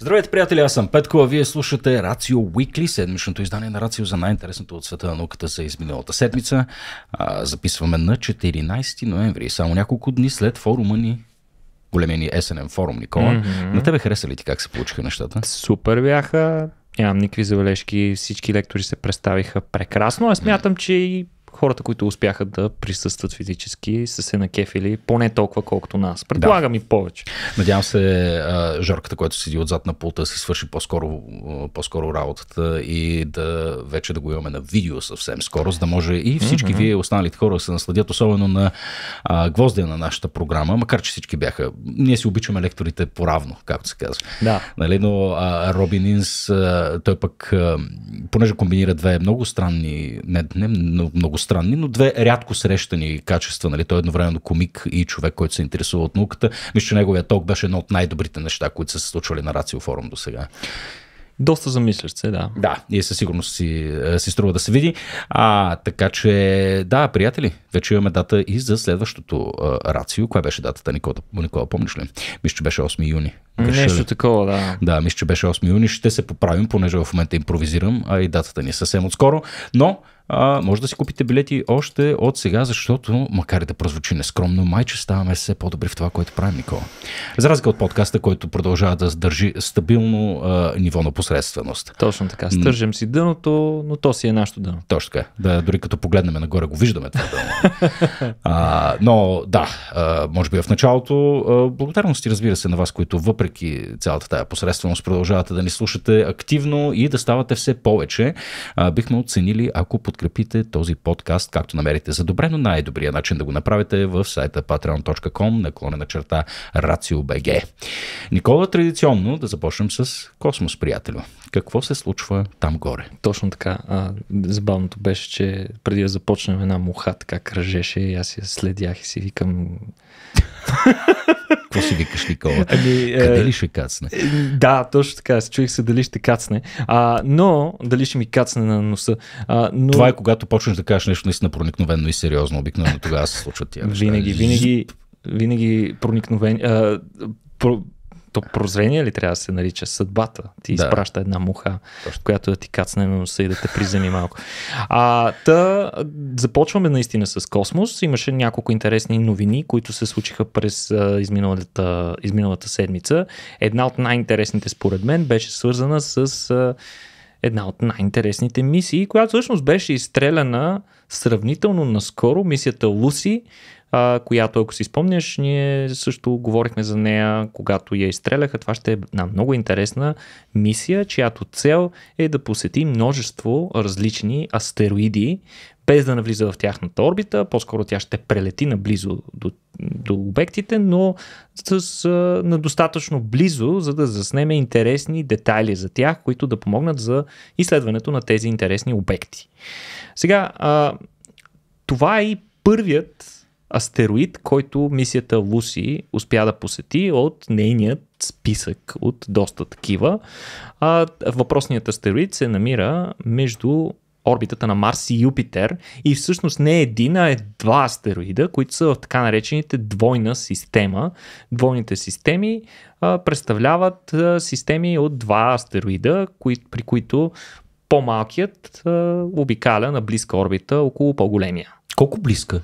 Здравейте, приятели, аз съм Петко, а вие слушате Рацио Уикли, седмичното издание на Рацио за най-интересното от света на науката за изминалата седмица. А, записваме на 14 ноември, само няколко дни след форума ни големия ни СНМ форум, Никола. Mm-hmm. На тебе хареса ли ти как се получиха нещата? Супер бяха, нямам никакви забележки, всички лектори се представиха прекрасно. Аз смятам, че и хората, които успяха да присъстват физически, са се накефили поне толкова, колкото нас. Предполагам да. и повече. Надявам се, Жорката, която седи отзад на пулта, си свърши по-скоро, по-скоро работата и да вече да го имаме на видео съвсем скоро, за да може и всички mm-hmm. вие, останалите хора, да се насладят, особено на а, гвоздия на нашата програма, макар че всички бяха. Ние си обичаме лекторите по-равно, както се казва. Да. Нали, но а, Робин Инс, а, той пък, а, понеже комбинира две много странни, не, не много много странни, но две рядко срещани качества. Нали? Той е едновременно комик и човек, който се интересува от науката. Мисля, че неговия ток беше едно от най-добрите неща, които са се случвали на Рацио форум до сега. Доста замислящ се, да. Да, и със сигурност си, е, си струва да се види. А, така че, да, приятели, вече имаме дата и за следващото а, е, рацио. Коя беше датата, Никола, Никола помниш ли? Мисля, че беше 8 юни. Греша Нещо ли? такова, да. Да, мисля, че беше 8 юни. Ще се поправим, понеже в момента импровизирам, а и датата ни е съвсем отскоро. Но а, може да си купите билети още от сега, защото, макар и да прозвучи нескромно, май, че ставаме все по-добри в това, което правим, Никола. За разлика от подкаста, който продължава да държи стабилно а, ниво на посредственост. Точно така. Стържем си дъното, но то си е нашето дъно. Точно така. Да, дори като погледнем нагоре, го виждаме това дъно. а, но да, а, може би в началото, а, благодарности, разбира се, на вас, които въпреки цялата тая посредственост продължавате да ни слушате активно и да ставате все повече. А, бихме оценили, ако под подкрепите този подкаст, както намерите за добре, но най-добрият начин да го направите е в сайта patreon.com наклонена черта RACIOBG. Никола, традиционно да започнем с Космос, приятелю. Какво се случва там горе? Точно така. А, забавното беше, че преди да започнем една муха така кръжеше и аз я следях и си викам какво си викаш, Никола? Ами, е, Къде ли ще кацне? Е, да, точно така. Се чуих се дали ще кацне. А, но, дали ще ми кацне на носа. А, но... Това е когато почнеш да кажеш нещо наистина проникновено и сериозно. Обикновено тогава се случват тия неща. Винаги, винаги, винаги проникновен, а, то прозрение ли трябва да се нарича? Съдбата. Ти да. изпраща една муха, Точно. която да ти кацне на носа и да те приземи малко. А, та, започваме наистина с Космос. Имаше няколко интересни новини, които се случиха през а, изминалата, изминалата седмица. Една от най-интересните според мен беше свързана с а, една от най-интересните мисии, която всъщност беше изстреляна сравнително наскоро, мисията Луси, а, която ако си спомняш, ние също говорихме за нея, когато я изстреляха. Това ще е една много интересна мисия, чиято цел е да посети множество различни астероиди, без да навлиза в тяхната орбита. По-скоро тя ще прелети наблизо до, до обектите, но с, а, на достатъчно близо, за да заснеме интересни детайли за тях, които да помогнат за изследването на тези интересни обекти. Сега, а, това е и първият астероид, който мисията Луси успя да посети от нейният списък от доста такива. А, въпросният астероид се намира между орбитата на Марс и Юпитер и всъщност не е един, а е два астероида, които са в така наречените двойна система. Двойните системи а, представляват а, системи от два астероида, кои, при които по-малкият а, обикаля на близка орбита около по-големия. Колко близка?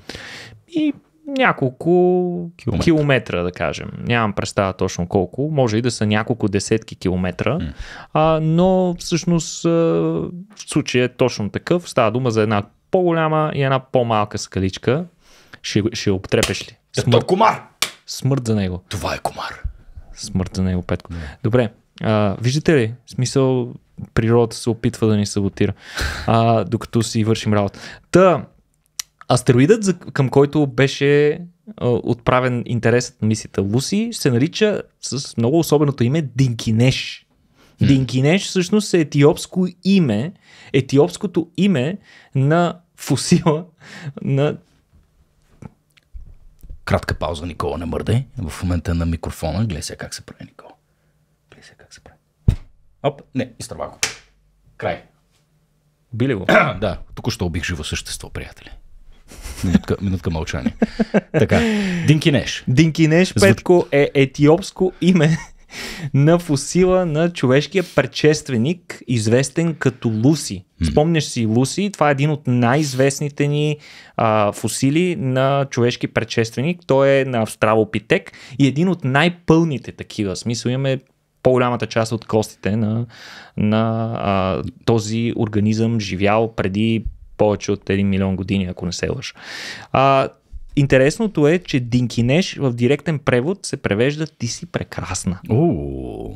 и няколко километра. километра, да кажем. Нямам представа точно колко, може и да са няколко десетки километра, mm. а, но всъщност а, в случая е точно такъв. Става дума за една по-голяма и една по-малка скаличка. Ще, ще обтрепеш ли? Да е, Смър... комар! Смърт за него. Това е комар. Смърт за него, Петко. Mm. Добре, а, виждате ли, смисъл природата се опитва да ни саботира, а, докато си вършим работа. Та, Астероидът, към който беше отправен интересът на мисията Луси, се нарича с много особеното име Динкинеш. Mm. Динкинеш всъщност е етиопско име, етиопското име на фусила на Кратка пауза, Никола, не мърдай. В момента на микрофона. Гледай сега как се прави, Никола. Гледай сега как се прави. Оп, не, изтърва го. Край. Били го? да, току-що убих живо същество, приятели минутка, минутка мълчание. Така, Динкинеш. Динкинеш, Петко, е етиопско име на фусила на човешкия предшественик, известен като Луси. Спомняш си Луси, това е един от най-известните ни а, фусили на човешки предшественик. Той е на австралопитек и е един от най-пълните такива. Смисъл имаме по-голямата част от костите на, на а, този организъм, живял преди повече от 1 милион години, ако не се лъж. А, Интересното е, че Динкинеш в директен превод се превежда Ти си прекрасна.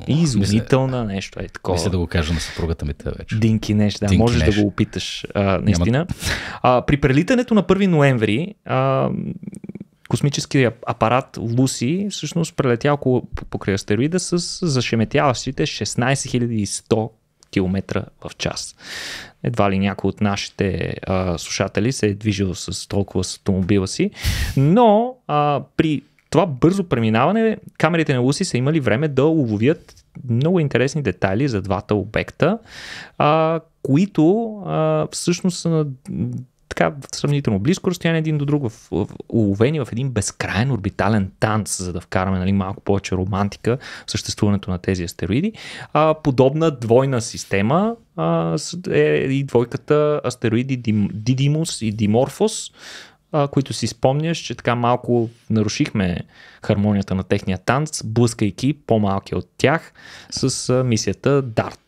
и изумителна мисля, нещо е такова. Мисля да го кажа на съпругата ми тази вече. Динкинеш, да, Динкинеш. можеш да го опиташ а, наистина. Няма... А, при прелитането на 1 ноември а, космическият апарат Луси всъщност прелетя около покрай астероида с зашеметяващите 16100 км в час. Едва ли някой от нашите а, слушатели се е движил с толкова с автомобила си, но а, при това бързо преминаване камерите на Луси са имали време да уловят много интересни детайли за двата обекта, а, които а, всъщност са така в сравнително близко разстояние един до друг, в, в, уловени в един безкрайен орбитален танц, за да вкараме нали, малко повече романтика в съществуването на тези астероиди. А, подобна двойна система а, е и двойката астероиди Дим, Дидимус и Диморфос, а, които си спомняш, че така малко нарушихме хармонията на техния танц, блъскайки по-малки от тях с а, мисията Дарт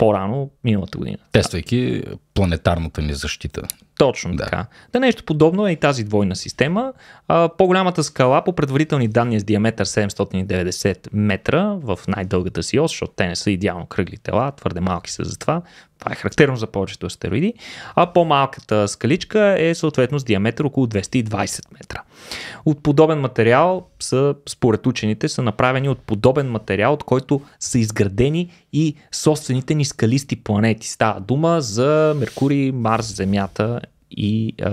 по-рано миналата година. Тествайки планетарната ни защита. Точно да. така. Да, нещо подобно е и тази двойна система. А, по-голямата скала по предварителни данни е с диаметър 790 метра в най-дългата си ос, защото те не са идеално кръгли тела, твърде малки са за това. Това е характерно за повечето астероиди. А по-малката скаличка е съответно с диаметър около 220 метра. От подобен материал са, според учените, са направени от подобен материал, от който са изградени и собствените ни скалисти планети. Става дума за Меркурий, Марс, Земята и а,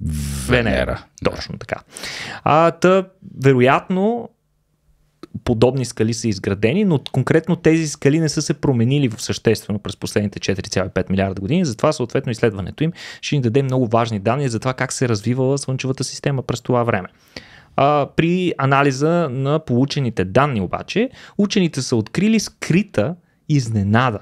Венера. Венера. Точно така. А, та, вероятно, подобни скали са изградени, но конкретно тези скали не са се променили в съществено през последните 4,5 милиарда години. Затова съответно изследването им ще ни даде много важни данни за това как се е развивала Слънчевата система през това време. А, при анализа на получените данни обаче, учените са открили скрита изненада.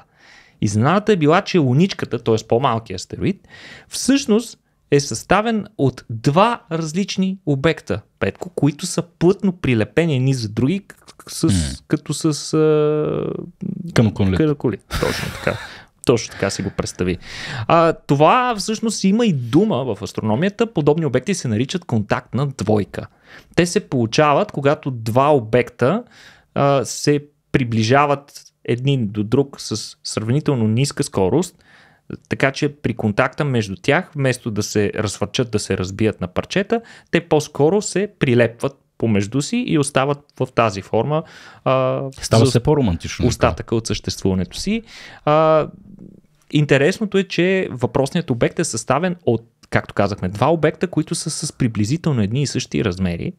Изненадата е била, че луничката, т.е. по-малкият астероид, всъщност е съставен от два различни обекта, Петко, които са плътно прилепени едни за други, с, mm. като с... А... Към Към точно така. Точно така си го представи. А, това всъщност има и дума в астрономията. Подобни обекти се наричат контактна двойка. Те се получават, когато два обекта а, се приближават един до друг с сравнително ниска скорост – така че при контакта между тях, вместо да се разфърчат, да се разбият на парчета, те по-скоро се прилепват помежду си и остават в тази форма. А, Става се по-романтично. Остатъка от съществуването си. А, интересното е, че въпросният обект е съставен от както казахме, два обекта, които са с приблизително едни и същи размери.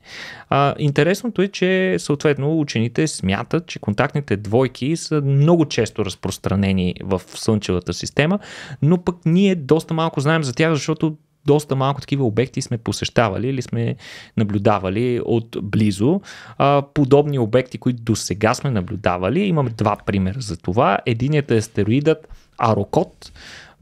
А, интересното е, че съответно учените смятат, че контактните двойки са много често разпространени в Слънчевата система, но пък ние доста малко знаем за тях, защото доста малко такива обекти сме посещавали или сме наблюдавали от близо. А, подобни обекти, които до сега сме наблюдавали, имаме два примера за това. Единият е астероидът Арокот,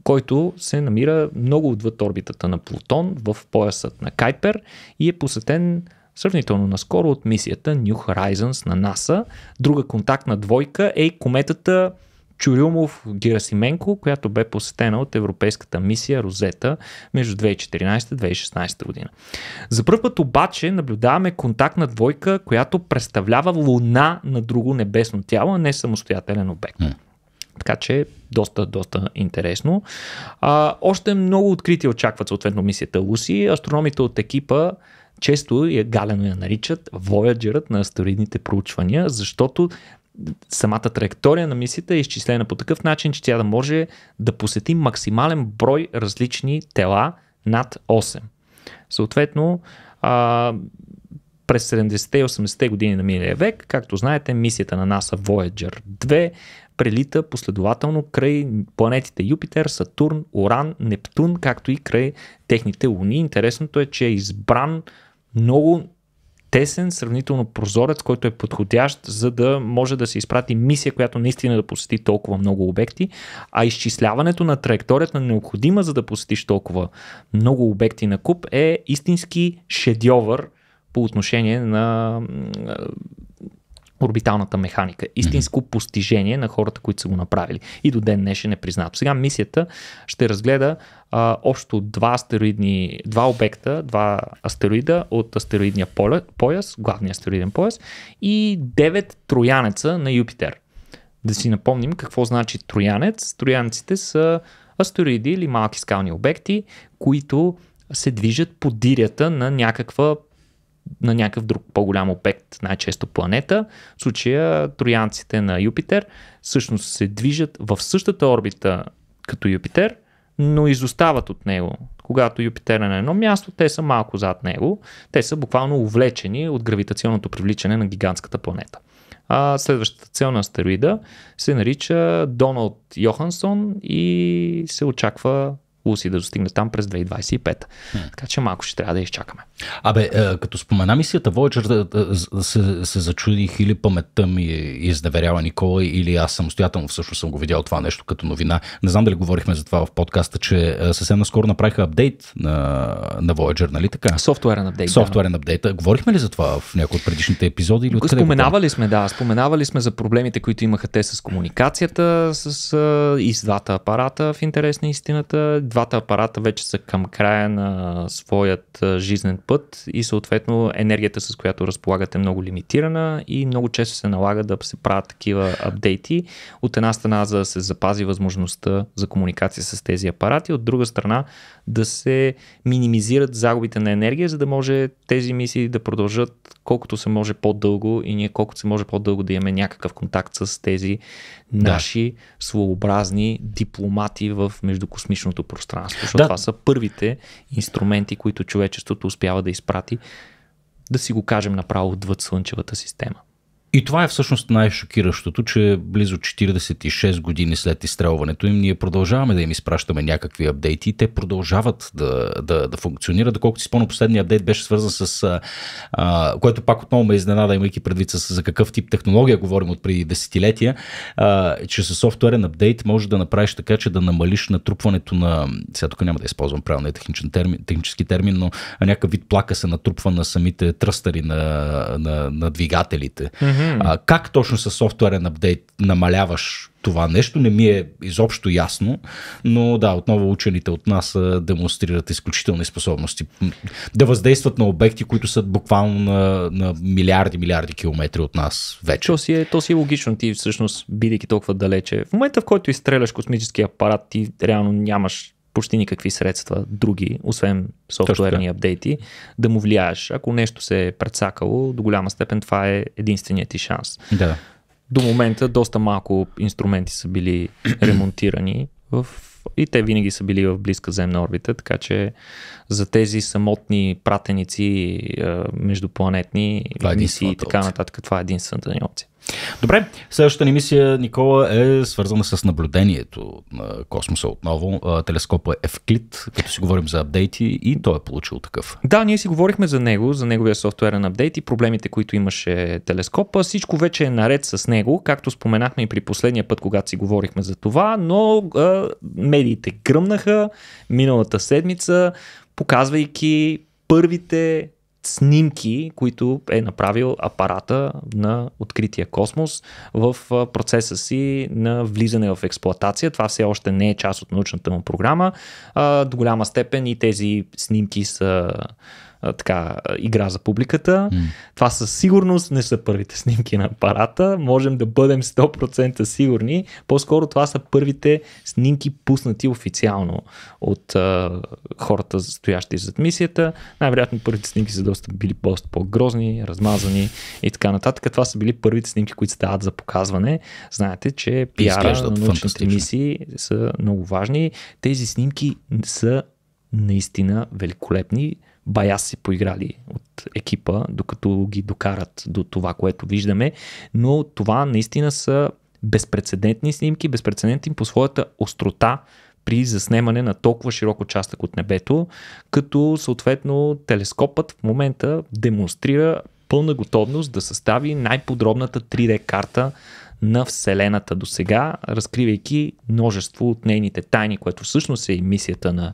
който се намира много отвъд орбитата на Плутон в поясът на Кайпер и е посетен сравнително наскоро от мисията New Horizons на НАСА. Друга контактна двойка е кометата Чурюмов-Герасименко, която бе посетена от европейската мисия Розета между 2014-2016 година. За първ път обаче наблюдаваме контактна двойка, която представлява луна на друго небесно тяло, а не самостоятелен обект. Така че доста, доста интересно. А, още много открити очакват съответно мисията Луси. Астрономите от екипа често, я галено я наричат, вояджерът на астероидните проучвания, защото самата траектория на мисията е изчислена по такъв начин, че тя да може да посети максимален брой различни тела над 8. Съответно, а, през 70-те и 80-те години на миналия век, както знаете, мисията на НАСА Voyager 2 прелита последователно край планетите Юпитер, Сатурн, Уран, Нептун, както и край техните луни. Интересното е, че е избран много тесен, сравнително прозорец, който е подходящ, за да може да се изпрати мисия, която наистина да посети толкова много обекти, а изчисляването на траекторията необходима, за да посетиш толкова много обекти на куп, е истински шедьовър по отношение на орбиталната механика. Истинско постижение на хората, които са го направили. И до ден днешен е признато. Сега мисията ще разгледа а, общо два астероидни, два обекта, два астероида от астероидния пояс, главния астероиден пояс и девет троянеца на Юпитер. Да си напомним какво значи троянец. Троянците са астероиди или малки скални обекти, които се движат по дирята на някаква на някакъв друг по-голям обект, най-често планета. В случая троянците на Юпитер всъщност се движат в същата орбита като Юпитер, но изостават от него. Когато Юпитер е на едно място, те са малко зад него. Те са буквално увлечени от гравитационното привличане на гигантската планета. А следващата цел на астероида се нарича Доналд Йохансон и се очаква Луси да достигне там през 2025. Така че малко ще трябва да изчакаме. Абе, е, като спомена мисията Voyager, е, е, се, се зачудих или паметта ми изневерява Никола, или аз самостоятелно всъщност съм го видял това нещо като новина. Не знам дали говорихме за това в подкаста, че съвсем наскоро направиха апдейт на, на Voyager, нали така? Софтуерен апдейт. Софтуерен да. апдейт. Говорихме ли за това в някои от предишните епизоди? Или споменавали сме, да. Споменавали сме за проблемите, които имаха те с комуникацията, с и с двата апарата в интерес на истината двата апарата вече са към края на своят жизнен път и съответно енергията, с която разполагате, е много лимитирана и много често се налага да се правят такива апдейти. От една страна, за да се запази възможността за комуникация с тези апарати, от друга страна, да се минимизират загубите на енергия, за да може тези мисии да продължат колкото се може по-дълго и ние колкото се може по-дълго да имаме някакъв контакт с тези да. наши своеобразни дипломати в междукосмичното пространство. Защото да. това са първите инструменти, които човечеството успява да изпрати, да си го кажем направо отвъд Слънчевата система. И това е всъщност най-шокиращото, че близо 46 години след изстрелването им ние продължаваме да им изпращаме някакви апдейти и те продължават да, да, да функционират. Доколкото си спомням, последният апдейт беше свързан с, а, което пак отново ме изненада, имайки предвид с, за какъв тип технология говорим от преди десетилетия, а, че с софтуерен апдейт може да направиш така, че да намалиш натрупването на, сега тук няма да използвам правилния техничен термин, технически термин, но някакъв вид плака се натрупва на самите тръстъри на, на, на двигателите. Mm-hmm а, как точно с софтуерен апдейт намаляваш това нещо, не ми е изобщо ясно, но да, отново учените от нас демонстрират изключителни способности да въздействат на обекти, които са буквално на, на милиарди, милиарди километри от нас вече. То си, е, то си е логично, ти всъщност, бидейки толкова далече, в момента в който изстреляш космически апарат, ти реално нямаш почти никакви средства други, освен софтуерни апдейти, да му влияеш. Ако нещо се е прецакало, до голяма степен това е единственият ти шанс. Да. До момента доста малко инструменти са били ремонтирани в и те винаги са били в близка земна орбита, така че за тези самотни пратеници междупланетни е мисии и така нататък, това е единствената ни опция. Добре, следващата ни мисия, Никола, е свързана с наблюдението на космоса отново. Телескопа е Евклид, като си говорим за апдейти и той е получил такъв. Да, ние си говорихме за него, за неговия софтуерен апдейт и проблемите, които имаше телескопа. Всичко вече е наред с него, както споменахме и при последния път, когато си говорихме за това, но а, медиите гръмнаха миналата седмица, показвайки първите снимки, които е направил апарата на открития космос в процеса си на влизане в експлоатация. Това все още не е част от научната му програма. До голяма степен и тези снимки са така, игра за публиката. Mm. Това със сигурност не са първите снимки на апарата. Можем да бъдем 100% сигурни. По-скоро това са първите снимки пуснати официално от а, хората, стоящи зад мисията. Най-вероятно първите снимки са доста били доста по-грозни, размазани и така нататък. Това са били първите снимки, които стават за показване. Знаете, че пиара на научните мисии са много важни. Тези снимки са наистина великолепни бая си поиграли от екипа, докато ги докарат до това, което виждаме. Но това наистина са безпредседентни снимки, безпредседентни по своята острота при заснемане на толкова широк участък от небето, като съответно телескопът в момента демонстрира пълна готовност да състави най-подробната 3D карта на Вселената до сега, разкривайки множество от нейните тайни, което всъщност е и мисията на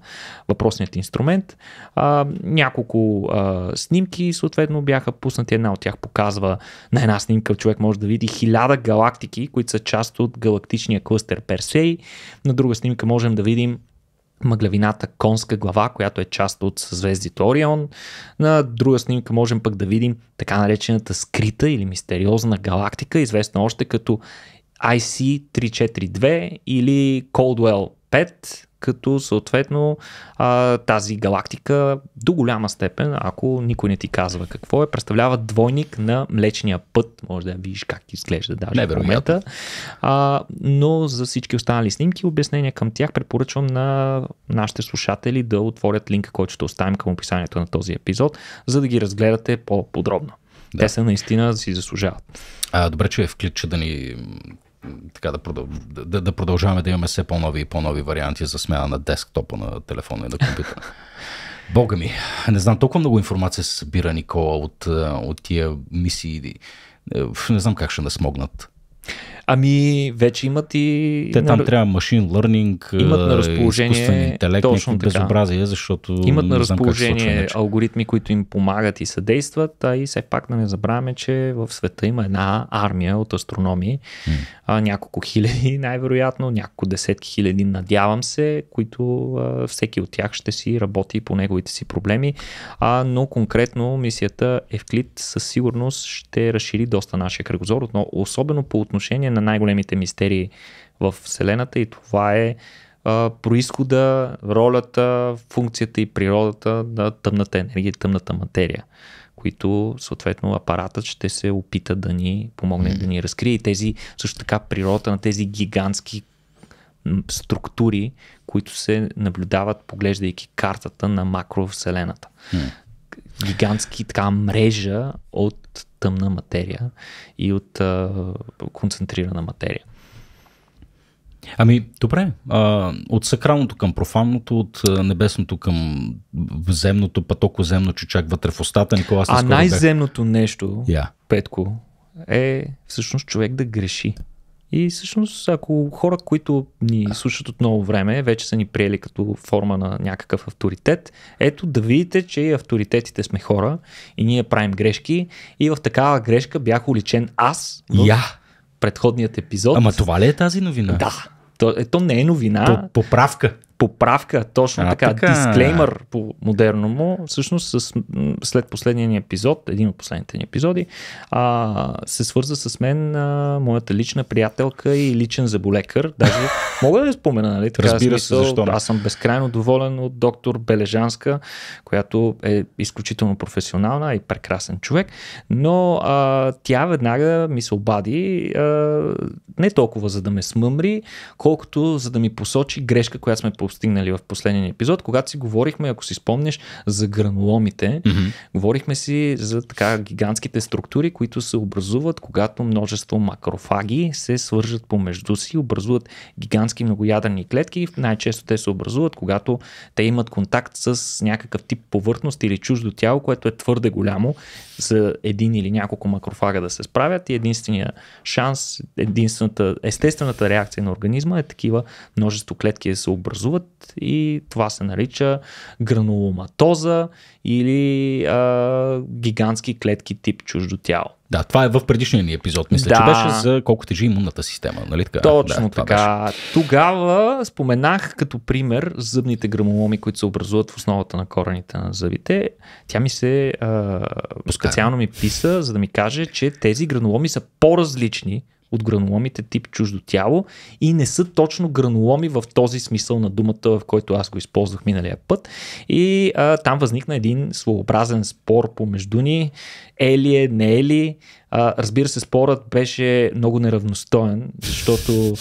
въпросният инструмент. А, няколко а, снимки съответно бяха пуснати. Една от тях показва на една снимка човек може да види хиляда галактики, които са част от галактичния клъстер Персей. На друга снимка можем да видим мъглявината конска глава, която е част от съзвездието Орион. На друга снимка можем пък да видим така наречената скрита или мистериозна галактика, известна още като IC342 или Coldwell 5, като съответно а, тази галактика до голяма степен, ако никой не ти казва какво е, представлява двойник на Млечния път. Може да видиш как изглежда даже в момента. А, но за всички останали снимки и обяснения към тях препоръчвам на нашите слушатели да отворят линка, който ще оставим към описанието на този епизод, за да ги разгледате по-подробно. Да. Те са наистина да си заслужават. А, добре, че е в клит, да ни така да, продъл... да, да продължаваме да имаме все по-нови и по-нови варианти за смяна на десктопа на телефона и на компютъра. Бога ми, не знам, толкова много информация се събира, Никола, от, от тия мисии. Е, не знам как ще насмогнат. Ами, вече имат и... Те там на... трябва машин learning, имат на разположение, изкуствен интелект, точно така. безобразие, защото... Имат на разположение случва, алгоритми, които им помагат и съдействат, а и все пак да не забравяме, че в света има една армия от астрономи, а, няколко хиляди най-вероятно, няколко десетки хиляди, надявам се, които а, всеки от тях ще си работи по неговите си проблеми, а, но конкретно мисията Евклид със сигурност ще разшири доста нашия кръгозор, но особено по отношение на на най-големите мистерии в Вселената и това е а, происхода, ролята, функцията и природата на тъмната енергия, тъмната материя, които съответно апаратът ще се опита да ни помогне mm-hmm. да ни разкрие и тези, също така природа на тези гигантски структури, които се наблюдават, поглеждайки картата на макровселената. Mm гигантски така мрежа от тъмна материя и от а, концентрирана материя. Ами, добре. А, от сакралното към профанното, от небесното към земното, пътоко-земно чак вътре в устата. Никола, аз а най-земното бях... нещо, yeah. Петко, е всъщност човек да греши. И всъщност, ако хора, които ни слушат от много време, вече са ни приели като форма на някакъв авторитет, ето да видите, че и авторитетите сме хора и ние правим грешки. И в такава грешка бях уличен аз в yeah. предходният епизод. Ама това ли е тази новина? Да. То, ето не е новина. По, поправка поправка, точно а, така, така, е. дисклеймър по модерно му, всъщност с, след последния ни епизод, един от последните ни епизоди, а, се свърза с мен а, моята лична приятелка и личен заболекър. Даже мога да я спомена, нали? Така, Разбира смисъл, се, защо Аз съм безкрайно доволен от доктор Бележанска, която е изключително професионална и прекрасен човек, но а, тя веднага ми се обади а, не толкова за да ме смъмри, колкото за да ми посочи грешка, която сме по постигнали в последния епизод, когато си говорихме, ако си спомнеш за грануломите, mm-hmm. говорихме си за така гигантските структури, които се образуват, когато множество макрофаги се свържат помежду си, образуват гигантски многоядрени клетки. Най-често те се образуват, когато те имат контакт с някакъв тип повърхност или чуждо тяло, което е твърде голямо за един или няколко макрофага да се справят и единствения шанс, единствената естествената реакция на организма е такива множество клетки да се образуват образуват и това се нарича грануломатоза или а, гигантски клетки тип чуждо тяло. Да, това е в предишния ни епизод, мисля, да. че беше за колко тежи е имунната система, нали така? Точно да, така. Беше. Тогава споменах като пример зъбните грамоломи, които се образуват в основата на корените на зъбите. Тя ми се а, специално ми писа, за да ми каже, че тези грамоломи са по-различни от граноломите тип чуждо тяло и не са точно граноломи в този смисъл на думата, в който аз го използвах миналия път. И а, там възникна един своеобразен спор помежду ни. Е ли е, не е ли? А, разбира се, спорът беше много неравностоен, защото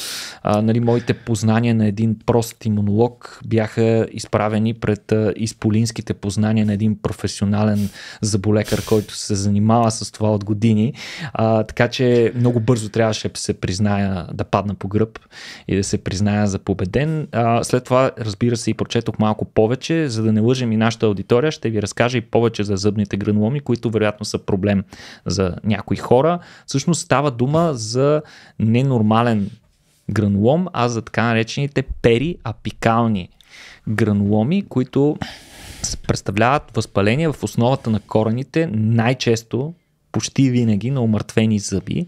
а, нали, моите познания на един прост имунолог бяха изправени пред а, изполинските познания на един професионален заболекар, който се занимава с това от години. А, така че много бързо трябваше да се призная да падна по гръб и да се призная за победен. А, след това, разбира се, и прочетох малко повече, за да не лъжим и нашата аудитория, ще ви разкажа и повече за зъбните грануломи, които вероятно са проблем за някои хора, всъщност става дума за ненормален гранулом, а за така наречените периапикални грануломи, които представляват възпаление в основата на корените, най-често почти винаги на умъртвени зъби,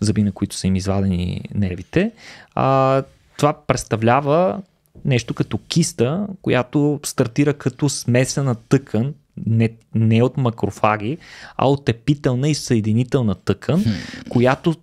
зъби на които са им извадени нервите. А, това представлява нещо като киста, която стартира като смесена тъкан не, не от макрофаги, а от епителна и съединителна тъкан, която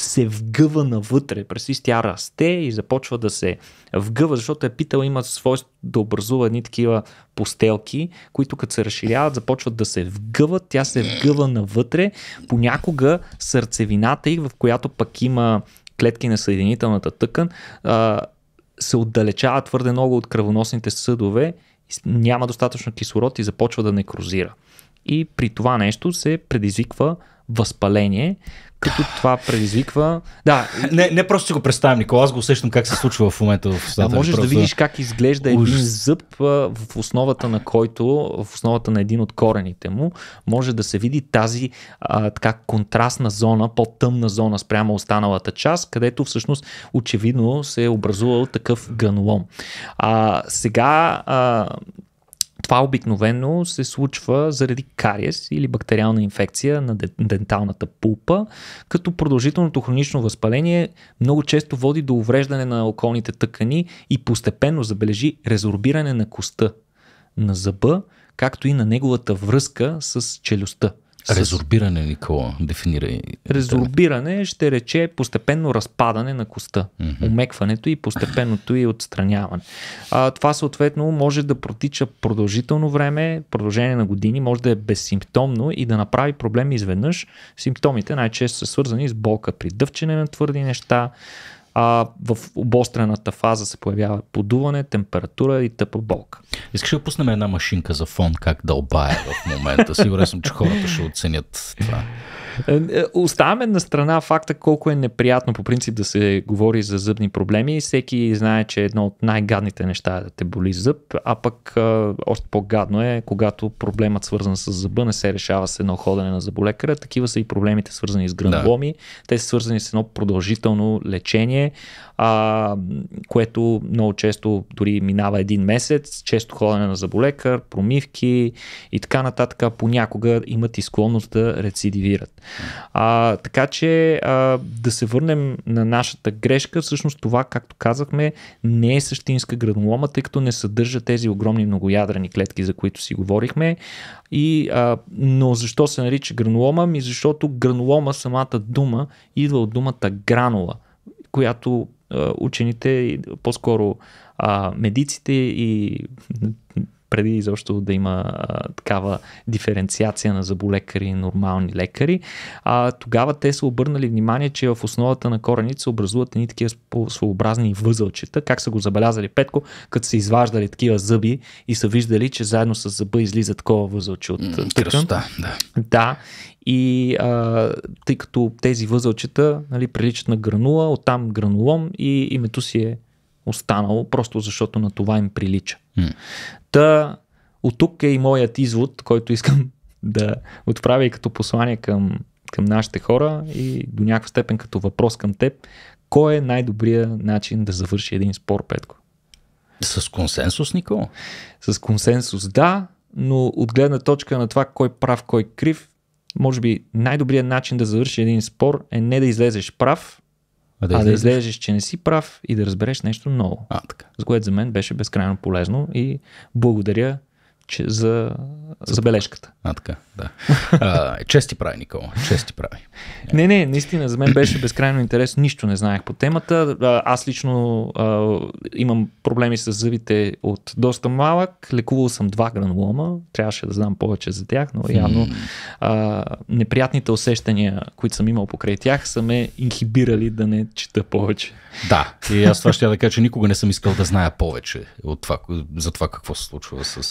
се вгъва навътре. През тя расте и започва да се вгъва, защото епител има свойство да образува едни такива постелки, които като се разширяват, започват да се вгъват. Тя се вгъва навътре. Понякога сърцевината и в която пък има клетки на съединителната тъкан, се отдалечава твърде много от кръвоносните съдове няма достатъчно кислород и започва да некрозира. И при това нещо се предизвиква възпаление, като това предизвиква. Да, не, не просто си го представям, Никола, аз го усещам как се случва в момента в устата. А нали, можеш просто... да видиш как изглежда Уж... един зъб в основата на който, в основата на един от корените му, може да се види тази а, така контрастна зона, по-тъмна зона спрямо останалата част, където всъщност очевидно се е образувал такъв ганлом. А, сега а, това обикновено се случва заради кариес или бактериална инфекция на денталната пулпа, като продължителното хронично възпаление много често води до увреждане на околните тъкани и постепенно забележи резорбиране на коста на зъба, както и на неговата връзка с челюстта. Резорбиране, Никола, дефинирай. Резорбиране ще рече постепенно разпадане на коста, mm-hmm. умекването и постепенното и отстраняване. А, това съответно може да протича продължително време, продължение на години, може да е безсимптомно и да направи проблеми изведнъж. Симптомите най-често са свързани с болка при дъвчене на твърди неща, а в обострената фаза се появява подуване, температура и тъпа болка. Искаш да пуснем една машинка за фон как дълбае в момента? Сигурен съм, че хората ще оценят това. Е, е, оставаме на страна факта колко е неприятно по принцип да се говори за зъбни проблеми. Всеки знае, че едно от най-гадните неща е да те боли зъб, а пък е, още по-гадно е, когато проблемът свързан с зъба не се решава с едно ходене на заболекара. Такива са и проблемите свързани с граноломи. Да. Те са свързани с едно продължително лечение, а, което много често дори минава един месец, често ходене на заболекар, промивки и така нататък. Понякога имат и склонност да рецидивират. А, така че а, да се върнем на нашата грешка, всъщност това, както казахме, не е същинска гранулома, тъй като не съдържа тези огромни многоядрени клетки, за които си говорихме. И, а, но защо се нарича гранулома? Ми защото гранулома, самата дума, идва от думата гранула, която учените, по-скоро а, медиците и преди изобщо да има а, такава диференциация на заболекари и нормални лекари. А, тогава те са обърнали внимание, че в основата на корените се образуват едни такива своеобразни възълчета. Как са го забелязали Петко, като са изваждали такива зъби и са виждали, че заедно с зъба излиза такова възълче от тъкан. Красота, да. Да. И а, тъй като тези възълчета нали, приличат на гранула, оттам гранулом и името си е останало, просто защото на това им прилича. Mm. Та, от тук е и моят извод, който искам да отправя и като послание към, към нашите хора и до някаква степен като въпрос към теб. Кой е най-добрият начин да завърши един спор, Петко? С консенсус, Никола? С консенсус, да, но от гледна точка на това кой прав, кой крив, може би най-добрият начин да завърши един спор е не да излезеш прав, а да, а да излезеш, че не си прав и да разбереш нещо ново. А, така. За което за мен беше безкрайно полезно и благодаря че за забележката. А, така, да. А, чести прави, Никола. Чести прави. Не, не, наистина, за мен беше безкрайно интересно. Нищо не знаех по темата. Аз лично а, имам проблеми с зъбите от доста малък. Лекувал съм два гранулома. Трябваше да знам повече за тях, но явно а, неприятните усещания, които съм имал покрай тях, са ме инхибирали да не чета повече. Да, и аз това ще да кажа, че никога не съм искал да зная повече от това, за това какво се случва с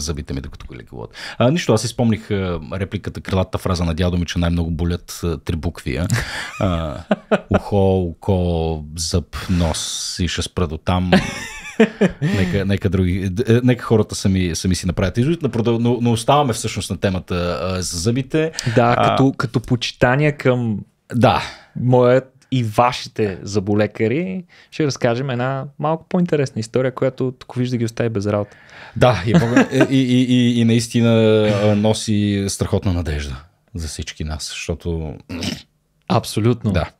зъбите ми, докато го лекуват. А, нищо, аз си спомних репликата, крилата фраза на дядо ми, че най-много болят три трибуквия. А, ухо, око, зъб, нос и ще спра до там. нека, нека, други, е, нека хората сами, сами си направят извод, но, но оставаме всъщност на темата а, за зъбите. Да, а, като, като почитание към да. моят и вашите заболекари, ще разкажем една малко по-интересна история, която тук вижда ги остави без работа. Да, и, и, и, и, и наистина носи страхотна надежда за всички нас, защото... Абсолютно. Да.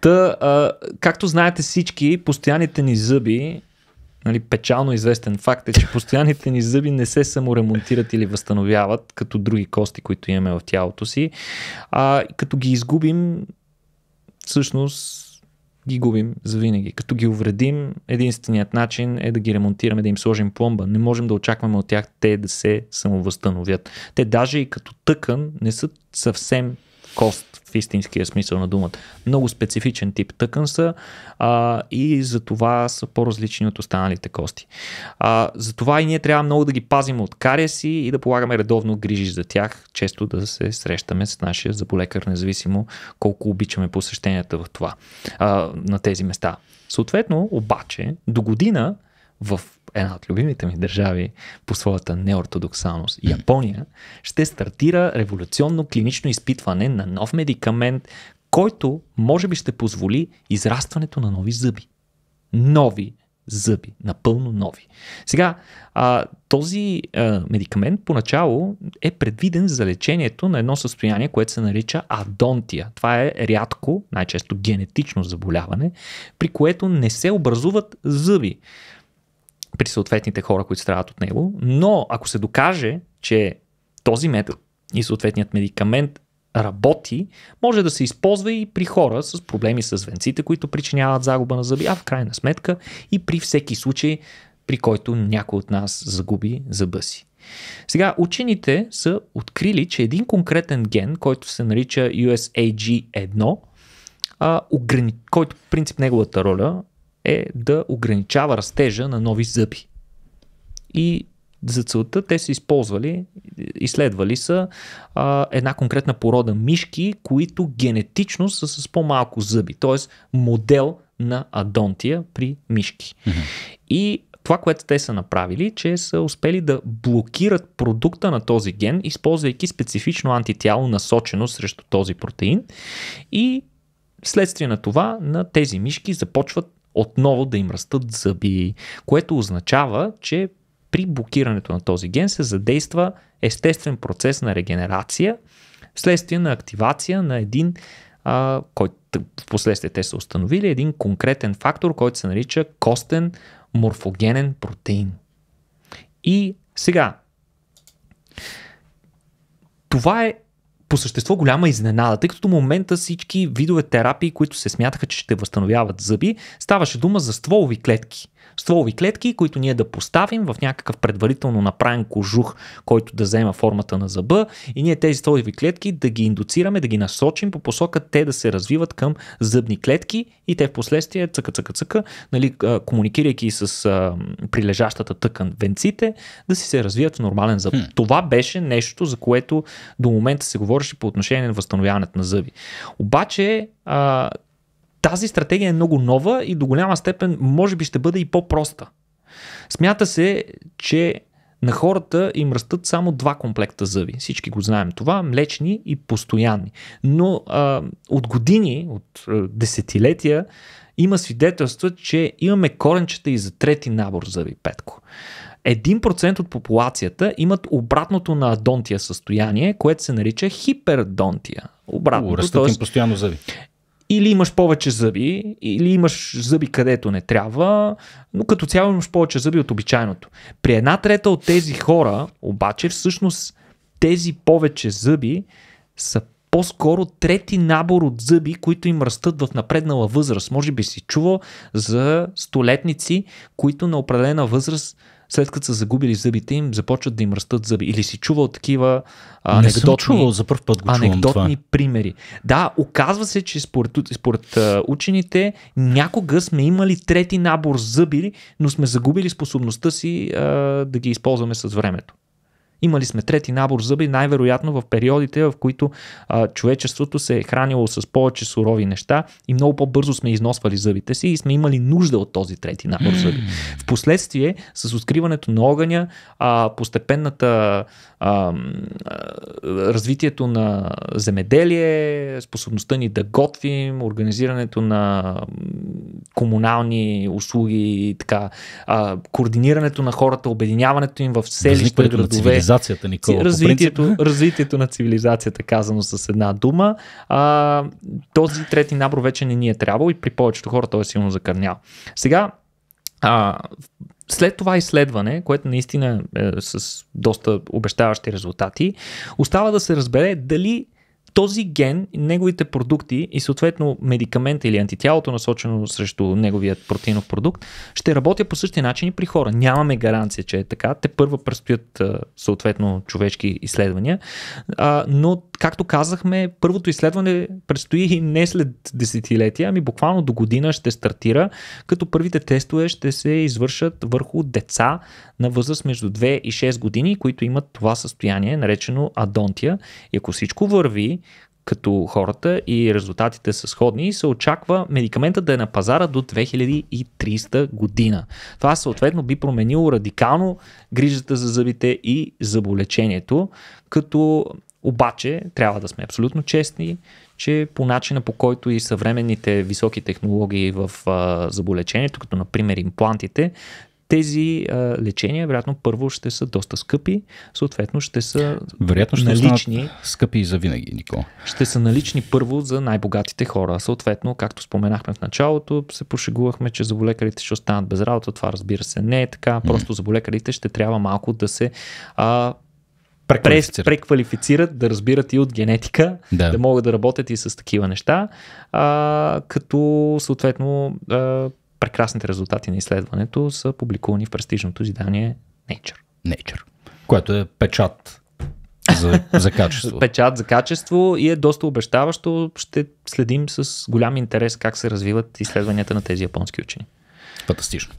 Та, а, както знаете всички, постоянните ни зъби, нали, печално известен факт е, че постоянните ни зъби не се саморемонтират или възстановяват, като други кости, които имаме в тялото си. А като ги изгубим, всъщност ги губим завинаги. Като ги увредим, единственият начин е да ги ремонтираме, да им сложим пломба. Не можем да очакваме от тях те да се самовъзстановят. Те даже и като тъкан не са съвсем кост в истинския смисъл на думата. Много специфичен тип тъкан са а, и за това са по-различни от останалите кости. А, затова и ние трябва много да ги пазим от си и да полагаме редовно грижи за тях, често да се срещаме с нашия заболекар, независимо колко обичаме посещенията в това, а, на тези места. Съответно, обаче, до година в една от любимите ми държави по своята неортодоксалност, Япония, ще стартира революционно клинично изпитване на нов медикамент, който може би ще позволи израстването на нови зъби. Нови зъби, напълно нови. Сега, а, този а, медикамент поначало е предвиден за лечението на едно състояние, което се нарича адонтия. Това е рядко, най-често генетично заболяване, при което не се образуват зъби при съответните хора, които страдат от него, но ако се докаже, че този метод и съответният медикамент работи, може да се използва и при хора с проблеми с венците, които причиняват загуба на зъби, а в крайна сметка и при всеки случай, при който някой от нас загуби зъба си. Сега, учените са открили, че един конкретен ген, който се нарича USAG1, а, ограни... който принцип неговата роля е да ограничава растежа на нови зъби. И за целта те са използвали, изследвали са а, една конкретна порода мишки, които генетично са с по-малко зъби, т.е. модел на адонтия при мишки. Mm-hmm. И това, което те са направили, че са успели да блокират продукта на този ген, използвайки специфично антитяло насочено срещу този протеин и Вследствие на това на тези мишки започват отново да им растат зъби, което означава, че при блокирането на този ген се задейства естествен процес на регенерация, следствие на активация на един, а, който в последствие те са установили, един конкретен фактор, който се нарича костен морфогенен протеин. И сега, това е по същество голяма изненада, тъй като до момента всички видове терапии, които се смятаха, че ще възстановяват зъби, ставаше дума за стволови клетки стволови клетки, които ние да поставим в някакъв предварително направен кожух, който да взема формата на зъба и ние тези стволови клетки да ги индуцираме, да ги насочим по посока те да се развиват към зъбни клетки и те в последствие цъка, цъка, цъка, нали, комуникирайки с а, прилежащата тъкан венците, да си се развият в нормален зъб. Хм. Това беше нещо, за което до момента се говореше по отношение на възстановяването на зъби. Обаче, а, тази стратегия е много нова и до голяма степен може би ще бъде и по-проста. Смята се, че на хората им растат само два комплекта зъби. Всички го знаем това млечни и постоянни. Но а, от години, от а, десетилетия, има свидетелства, че имаме коренчета и за трети набор зъби, Петко. 1% от популацията имат обратното на адонтия състояние, което се нарича хипердонтия. Обратното. Растат им постоянно зъби или имаш повече зъби, или имаш зъби където не трябва, но като цяло имаш повече зъби от обичайното. При една трета от тези хора, обаче, всъщност тези повече зъби са по-скоро трети набор от зъби, които им растат в напреднала възраст. Може би си чувал за столетници, които на определена възраст след като са загубили зъбите им, започват да им растат зъби. Или си чувал такива не анекдотни, чувал, за първ път го анекдотни това. примери. Да, оказва се, че според, според а, учените някога сме имали трети набор зъби, но сме загубили способността си а, да ги използваме с времето. Имали сме трети набор зъби, най-вероятно в периодите, в които а, човечеството се е хранило с повече сурови неща и много по-бързо сме износвали зъбите си и сме имали нужда от този трети набор зъби. Впоследствие, с откриването на огъня, а, постепенната а, развитието на земеделие, способността ни да готвим, организирането на комунални услуги, така, а, координирането на хората, обединяването им в селища, градове, цивилизацията, Никола. Развитието, принцип... развитието на цивилизацията, казано с една дума. А, този трети набор вече не ни е трябвало, и при повечето хора той е силно закърнял. Сега, а, след това изследване, което наистина е, е с доста обещаващи резултати, остава да се разбере дали този ген, неговите продукти и съответно медикамента или антитялото, насочено срещу неговият протеинов продукт, ще работя по същия начин и при хора. Нямаме гаранция, че е така. Те първа предстоят съответно човешки изследвания. А, но, както казахме, първото изследване предстои и не след десетилетия, ами буквално до година ще стартира, като първите тестове ще се извършат върху деца на възраст между 2 и 6 години, които имат това състояние, наречено адонтия. И ако всичко върви като хората и резултатите са сходни, се очаква медикамента да е на пазара до 2300 година. Това съответно би променило радикално грижата за зъбите и заболечението, като обаче трябва да сме абсолютно честни, че по начина по който и съвременните високи технологии в а, заболечението, като например имплантите, тези а, лечения, вероятно, първо ще са доста скъпи, съответно ще са вероятно ще налични. скъпи за винаги, Никола. Ще са налични първо за най-богатите хора. Съответно, както споменахме в началото, се пошегувахме, че заболекарите ще останат без работа. Това, разбира се, не е така. Просто mm. заболекарите ще трябва малко да се а, преквалифицират. преквалифицират, да разбират и от генетика, да, да могат да работят и с такива неща, а, като съответно а, прекрасните резултати на изследването са публикувани в престижното издание Nature. Nature, което е печат за, за качество. Печат за качество и е доста обещаващо. Ще следим с голям интерес как се развиват изследванията на тези японски учени. Фантастично.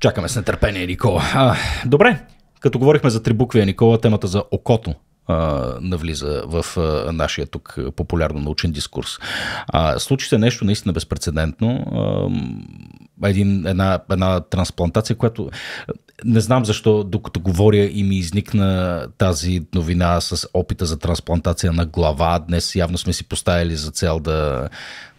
Чакаме с нетърпение, Никола. А, добре, като говорихме за три букви, Никола, темата за окото а, навлиза в а, нашия тук популярно научен дискурс. А, случи се нещо наистина безпредседентно. А, един, една, една трансплантация, която не знам защо, докато говоря и ми изникна тази новина с опита за трансплантация на глава. Днес явно сме си поставили за цел да,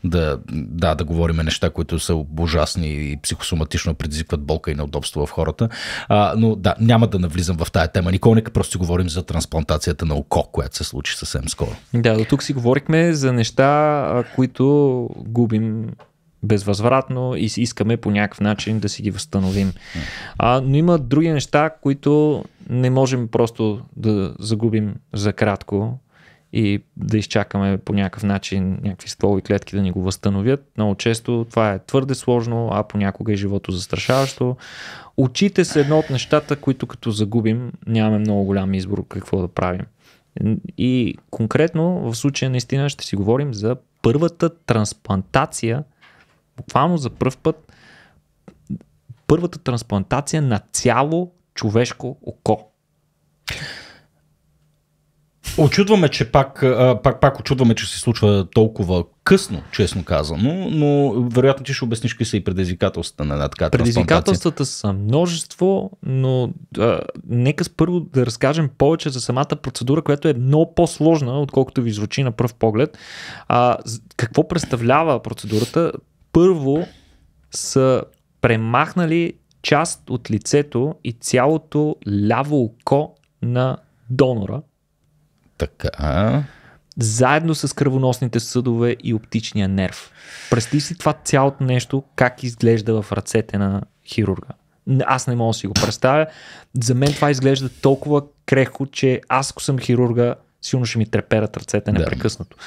да, да, да говорим неща, които са ужасни и психосоматично предизвикват болка и неудобство в хората. А, но да, няма да навлизам в тая тема. Никога нека просто си говорим за трансплантацията на око, която се случи съвсем скоро. Да, до тук си говорихме за неща, които губим безвъзвратно и искаме по някакъв начин да си ги възстановим. А, но има други неща, които не можем просто да загубим за кратко и да изчакаме по някакъв начин някакви стволови клетки да ни го възстановят. Много често това е твърде сложно, а понякога е живото застрашаващо. Очите са едно от нещата, които като загубим нямаме много голям избор какво да правим. И конкретно в случая наистина ще си говорим за първата трансплантация буквално за първ път първата трансплантация на цяло човешко око. Очудваме, че пак, пак, пак очудваме, че се случва толкова късно, честно казано, но вероятно ти ще обясниш какви са и предизвикателствата на една така Предизвикателствата са множество, но а, нека с първо да разкажем повече за самата процедура, която е много по-сложна, отколкото ви звучи на пръв поглед. А, какво представлява процедурата? първо са премахнали част от лицето и цялото ляво око на донора. Така. Заедно с кръвоносните съдове и оптичния нерв. Представи си това цялото нещо, как изглежда в ръцете на хирурга. Аз не мога да си го представя. За мен това изглежда толкова крехко, че аз ако съм хирурга, силно ще ми треперат ръцете непрекъснато,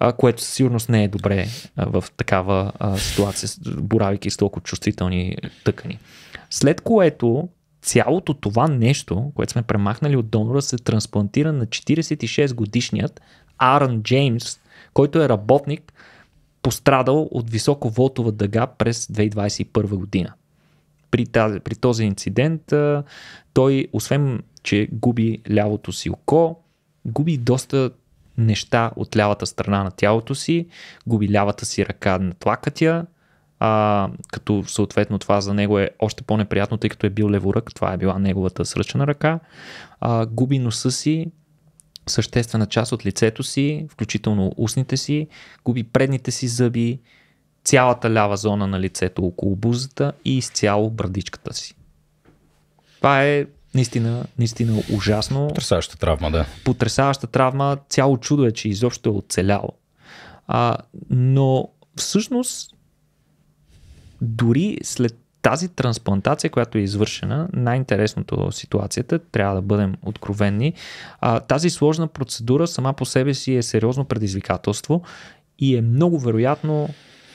да. което със сигурност не е добре в такава ситуация, боравики с толкова чувствителни тъкани. След което цялото това нещо, което сме премахнали от донора, се трансплантира на 46 годишният Аран Джеймс, който е работник, пострадал от високоволтова дъга през 2021 година. При, тази, при този инцидент той, освен че губи лявото си око, губи доста неща от лявата страна на тялото си, губи лявата си ръка на тлакътя, а, като съответно това за него е още по-неприятно, тъй като е бил леворък, това е била неговата сръчена ръка, а, губи носа си, съществена част от лицето си, включително устните си, губи предните си зъби, цялата лява зона на лицето около бузата и изцяло брадичката си. Това е Наистина, наистина ужасно. Потрясаваща травма, да. Потрясаваща травма. Цяло чудо е, че изобщо е оцелял. А, но всъщност, дори след тази трансплантация, която е извършена, най-интересното ситуацията, трябва да бъдем откровенни, а, тази сложна процедура сама по себе си е сериозно предизвикателство и е много вероятно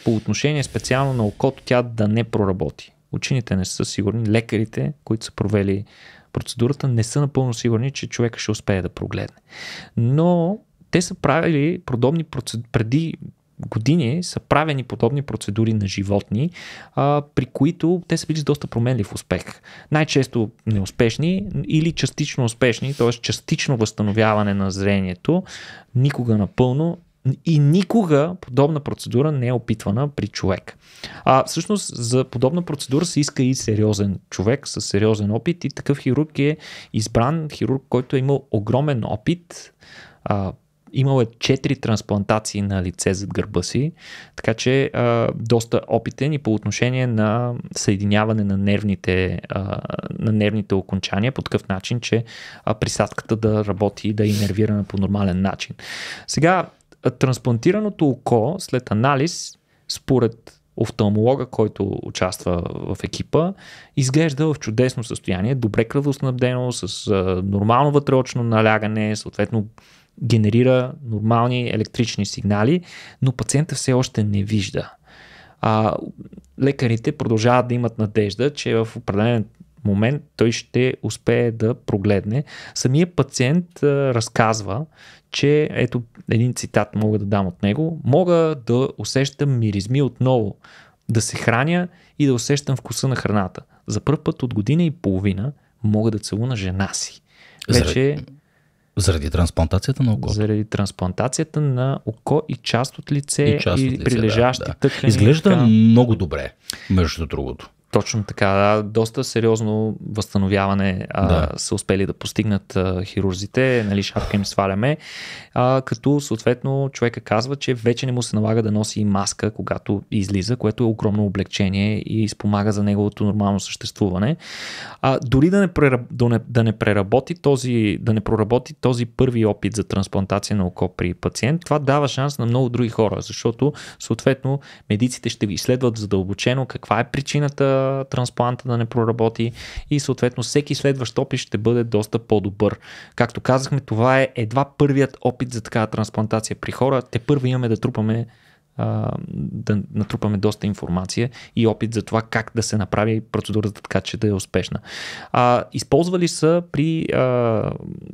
по отношение специално на окото тя да не проработи. Учените не са сигурни, лекарите, които са провели процедурата, не са напълно сигурни, че човека ще успее да прогледне. Но те са правили подобни процедури преди години са правени подобни процедури на животни, а, при които те са били с доста променлив успех. Най-често неуспешни или частично успешни, т.е. частично възстановяване на зрението, никога напълно и никога подобна процедура не е опитвана при човек. А всъщност за подобна процедура се иска и сериозен човек с сериозен опит и такъв хирург е избран хирург, който е имал огромен опит, а, имал е 4 трансплантации на лице зад гърба си, така че а, доста опитен и по отношение на съединяване на нервните, а, на нервните окончания по такъв начин, че а, присадката да работи и да е нервирана по нормален начин. Сега трансплантираното око след анализ, според офталмолога, който участва в екипа, изглежда в чудесно състояние, добре кръвоснабдено, с а, нормално вътреочно налягане, съответно генерира нормални електрични сигнали, но пациента все още не вижда. А, лекарите продължават да имат надежда, че в определен момент той ще успее да прогледне. Самия пациент а, разказва, че ето един цитат мога да дам от него. Мога да усещам миризми отново, да се храня и да усещам вкуса на храната. За първ път от година и половина мога да целуна жена си. Вече... Заради, заради трансплантацията на око. Заради трансплантацията на око и част от лице и, част от лице, и прилежащи да, да. тъкани. Изглежда така... много добре, между другото. Точно така. Да. Доста сериозно възстановяване а, да. са успели да постигнат а, хирурзите. Нали, шапка им сваляме. А, като съответно човека казва, че вече не му се налага да носи маска, когато излиза, което е огромно облегчение и спомага за неговото нормално съществуване. А, дори да не, прераб, да, не, да не преработи този, да не проработи този първи опит за трансплантация на око при пациент, това дава шанс на много други хора, защото съответно медиците ще ги изследват задълбочено каква е причината транспланта да не проработи и съответно всеки следващ опит ще бъде доста по-добър. Както казахме, това е едва първият опит за такава трансплантация при хора. Те първо имаме да трупаме а, да натрупаме доста информация и опит за това как да се направи процедурата така, че да е успешна. А, използвали са при а,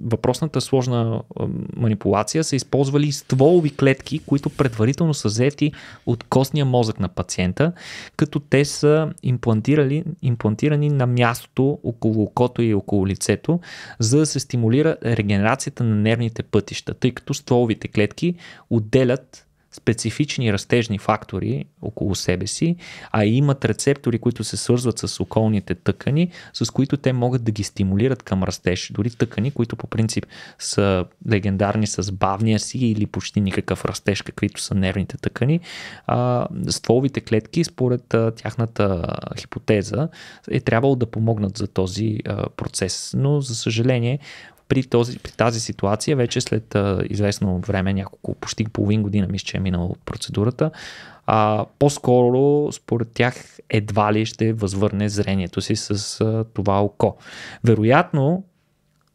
въпросната сложна а, манипулация, са използвали стволови клетки, които предварително са взети от костния мозък на пациента, като те са имплантирали, имплантирани на мястото около окото и около лицето, за да се стимулира регенерацията на нервните пътища, тъй като стволовите клетки отделят специфични растежни фактори около себе си, а имат рецептори, които се свързват с околните тъкани, с които те могат да ги стимулират към растеж. Дори тъкани, които по принцип са легендарни с бавния си или почти никакъв растеж, каквито са нервните тъкани, а, стволовите клетки, според а, тяхната хипотеза, е трябвало да помогнат за този а, процес. Но, за съжаление, при, този, при тази ситуация, вече след а, известно време, няколко, почти половин година, мисля, че е от процедурата, а, по-скоро, според тях, едва ли ще възвърне зрението си с а, това око. Вероятно,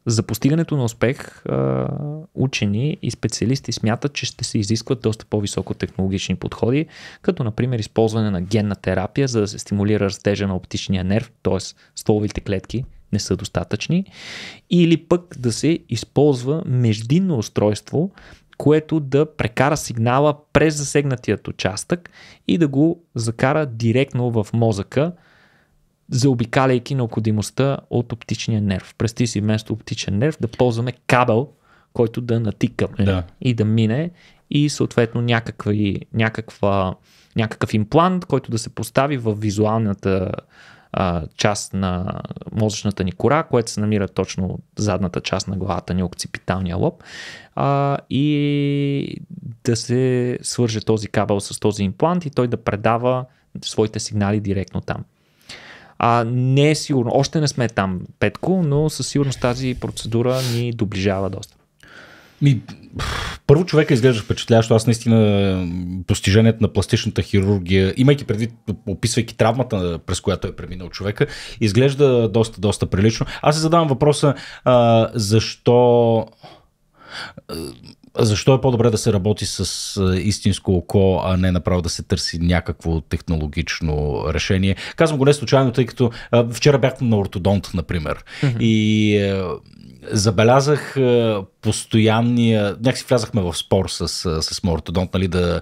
за постигането на успех а, учени и специалисти смятат, че ще се изискват доста по-високо технологични подходи, като например използване на генна терапия, за да се стимулира растежа на оптичния нерв, т.е. стволовите клетки, не са достатъчни, или пък да се използва междинно устройство, което да прекара сигнала през засегнатият участък и да го закара директно в мозъка, заобикаляйки необходимостта от оптичния нерв. Прести си вместо оптичен нерв да ползваме кабел, който да натикаме да. и да мине и съответно някаква, някакъв имплант, който да се постави в визуалната а, част на мозъчната ни кора, което се намира точно задната част на главата ни, окципиталния лоб, а, и да се свърже този кабел с този имплант и той да предава своите сигнали директно там. А, не е сигурно, още не сме там, Петко, но със сигурност тази процедура ни доближава доста. Ми, първо човека изглежда впечатляващо. Аз наистина постижението на пластичната хирургия, имайки предвид, описвайки травмата, през която е преминал човека, изглежда доста, доста прилично. Аз се задавам въпроса а, защо защо е по-добре да се работи с е, истинско око, а не направо да се търси някакво технологично решение? Казвам го не случайно, тъй като а, вчера бях на ортодонт, например. Mm-hmm. И а, е, забелязах а, е, постоянния... Някакси влязахме в спор с, с, с моят ортодонт, нали, да,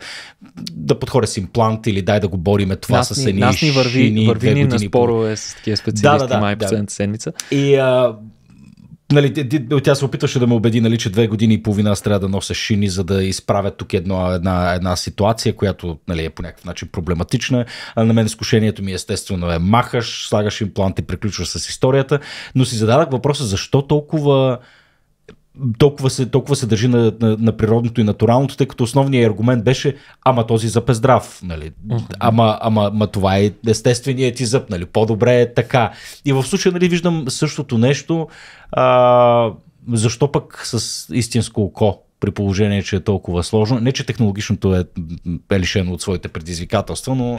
да подходя с имплант или дай да го бориме това нас с едни нас ни върви, върви ни на спорове с такива специалисти да, да, да, май да. седмица. И а, Нали, тя се опитваше да ме убеди, нали, че две години и половина трябва да нося шини, за да изправят тук едно, една, една ситуация, която нали, е по някакъв начин проблематична. А на мен изкушението ми естествено е махаш, слагаш имплант и приключваш с историята. Но си зададах въпроса защо толкова толкова се, толкова се държи на, на, на природното и натуралното, тъй като основният аргумент беше, ама този зъб е здрав, нали? ама, ама, ама това е естественият ти зъб, нали? по-добре е така. И в случая нали, виждам същото нещо, а, защо пък с истинско око? при положение, че е толкова сложно. Не, че технологичното е, е лишено от своите предизвикателства, но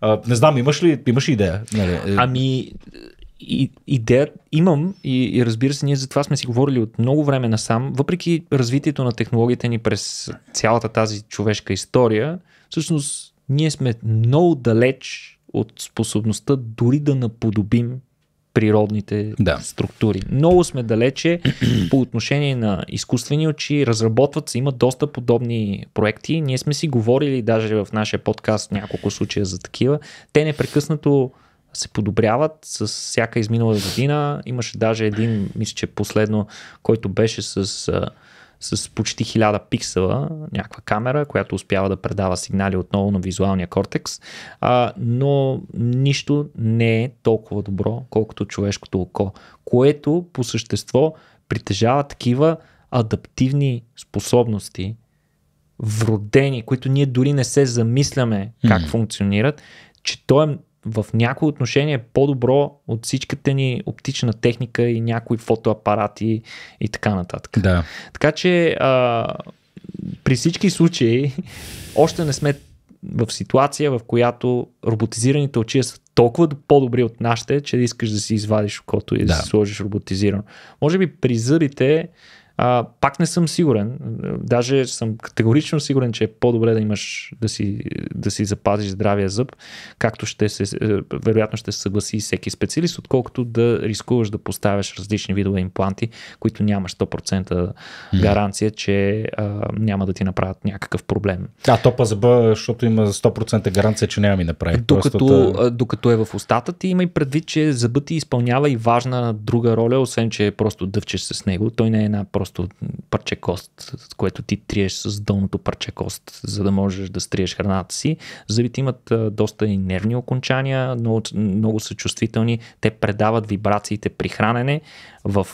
а, не знам, имаш ли, имаш ли идея? Нали? Е, ами, и, идея имам и, и разбира се, ние за това сме си говорили от много време насам, въпреки развитието на технологията ни през цялата тази човешка история, всъщност ние сме много далеч от способността дори да наподобим природните да. структури. Много сме далече по отношение на изкуствени очи, разработват се, имат доста подобни проекти. Ние сме си говорили даже в нашия подкаст няколко случая за такива. Те непрекъснато се подобряват с всяка изминала година. Имаше даже един, мисля, че последно, който беше с с почти 1000 пиксела, някаква камера, която успява да предава сигнали отново на визуалния кортекс, а, но нищо не е толкова добро, колкото човешкото око, което по същество притежава такива адаптивни способности, вродени, които ние дори не се замисляме как mm-hmm. функционират, че то е в някои отношение е по-добро от всичката ни оптична техника и някои фотоапарати и така нататък. Да. Така че а, при всички случаи още не сме в ситуация, в която роботизираните очи са толкова по-добри от нашите, че да искаш да си извадиш окото и да, да си сложиш роботизирано. Може би при зъбите а, пак не съм сигурен. Даже съм категорично сигурен, че е по-добре да имаш да си, да си запазиш здравия зъб, както ще се, е, вероятно ще се съгласи всеки специалист, отколкото да рискуваш да поставяш различни видове импланти, които нямаш 100% гаранция, че а, няма да ти направят някакъв проблем. А топа зъба, защото има 100% гаранция, че няма ми направи. Докато, Тоест, докато е в устата ти, има и предвид, че зъбът ти изпълнява и важна друга роля, освен че е просто дъвчеш с него. Той не е една просто просто парче кост, което ти триеш с долното парче кост, за да можеш да стриеш храната си. Зъбите имат доста и нервни окончания, но много са чувствителни. Те предават вибрациите при хранене в,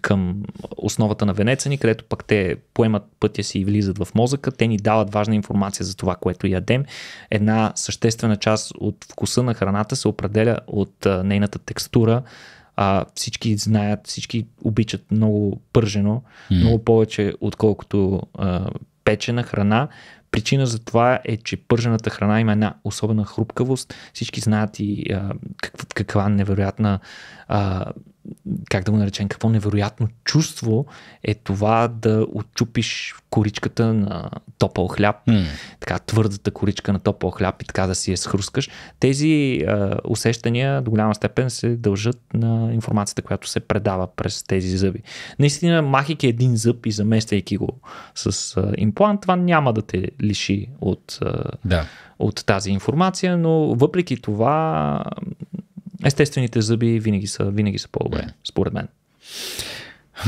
към основата на венеца ни, където пък те поемат пътя си и влизат в мозъка. Те ни дават важна информация за това, което ядем. Една съществена част от вкуса на храната се определя от нейната текстура, а, всички знаят, всички обичат много пържено, mm. много повече отколкото а, печена храна. Причина за това е, че пържената храна има една особена хрупкавост. Всички знаят и а, каква, каква невероятна а, как да го наречем, какво невероятно чувство е това да отчупиш коричката на топъл хляб, mm. така твърдата коричка на топъл хляб и така да си я схрускаш. Тези а, усещания до голяма степен се дължат на информацията, която се предава през тези зъби. Наистина, махайки един зъб и замествайки го с а, имплант, това няма да те лиши от, а, да. от тази информация, но въпреки това естествените зъби винаги са, винаги са по-добре, според мен.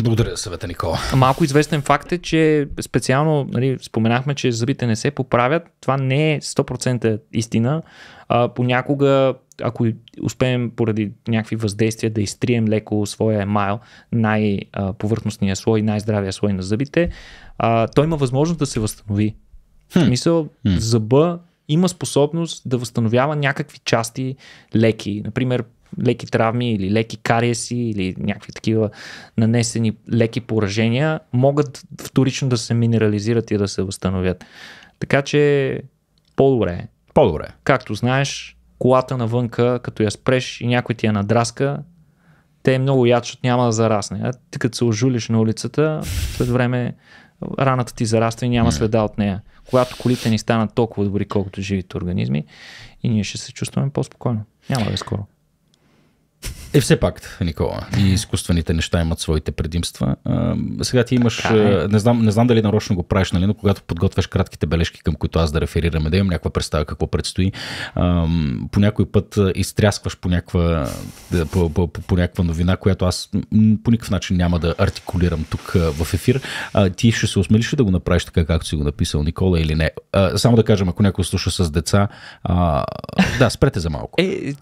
Благодаря за съвета, Никола. Малко известен факт е, че специално нали, споменахме, че зъбите не се поправят. Това не е 100% истина. А, понякога, ако успеем поради някакви въздействия да изтрием леко своя емайл, най-повърхностния слой, най-здравия слой на зъбите, а, той има възможност да се възстанови. Хм. В смисъл, хм. зъба има способност да възстановява някакви части леки. Например, леки травми или леки кариеси или някакви такива нанесени леки поражения могат вторично да се минерализират и да се възстановят. Така че по-добре. Е. По-добре. Е. Както знаеш, колата навънка, като я спреш и някой ти я надраска, те много защото няма да зарасне. А ти като се ожулиш на улицата, след време раната ти зараства и няма следа от нея когато колите ни станат толкова добри, колкото живите организми и ние ще се чувстваме по-спокойно. Няма да е скоро. Е, все пак, Никола, и изкуствените неща имат своите предимства. А, сега ти имаш, е. не, знам, не знам дали нарочно го правиш, нали, но когато подготвяш кратките бележки, към които аз да реферираме, да имам някаква представа какво предстои, а, по някой път изтряскваш по някаква, по, по, по, по някаква новина, която аз по никакъв начин няма да артикулирам тук в ефир. А, ти ще се осмелиш да го направиш така, както си го написал Никола или не? А, само да кажем, ако някой слуша с деца, а, да, спрете за малко. Е,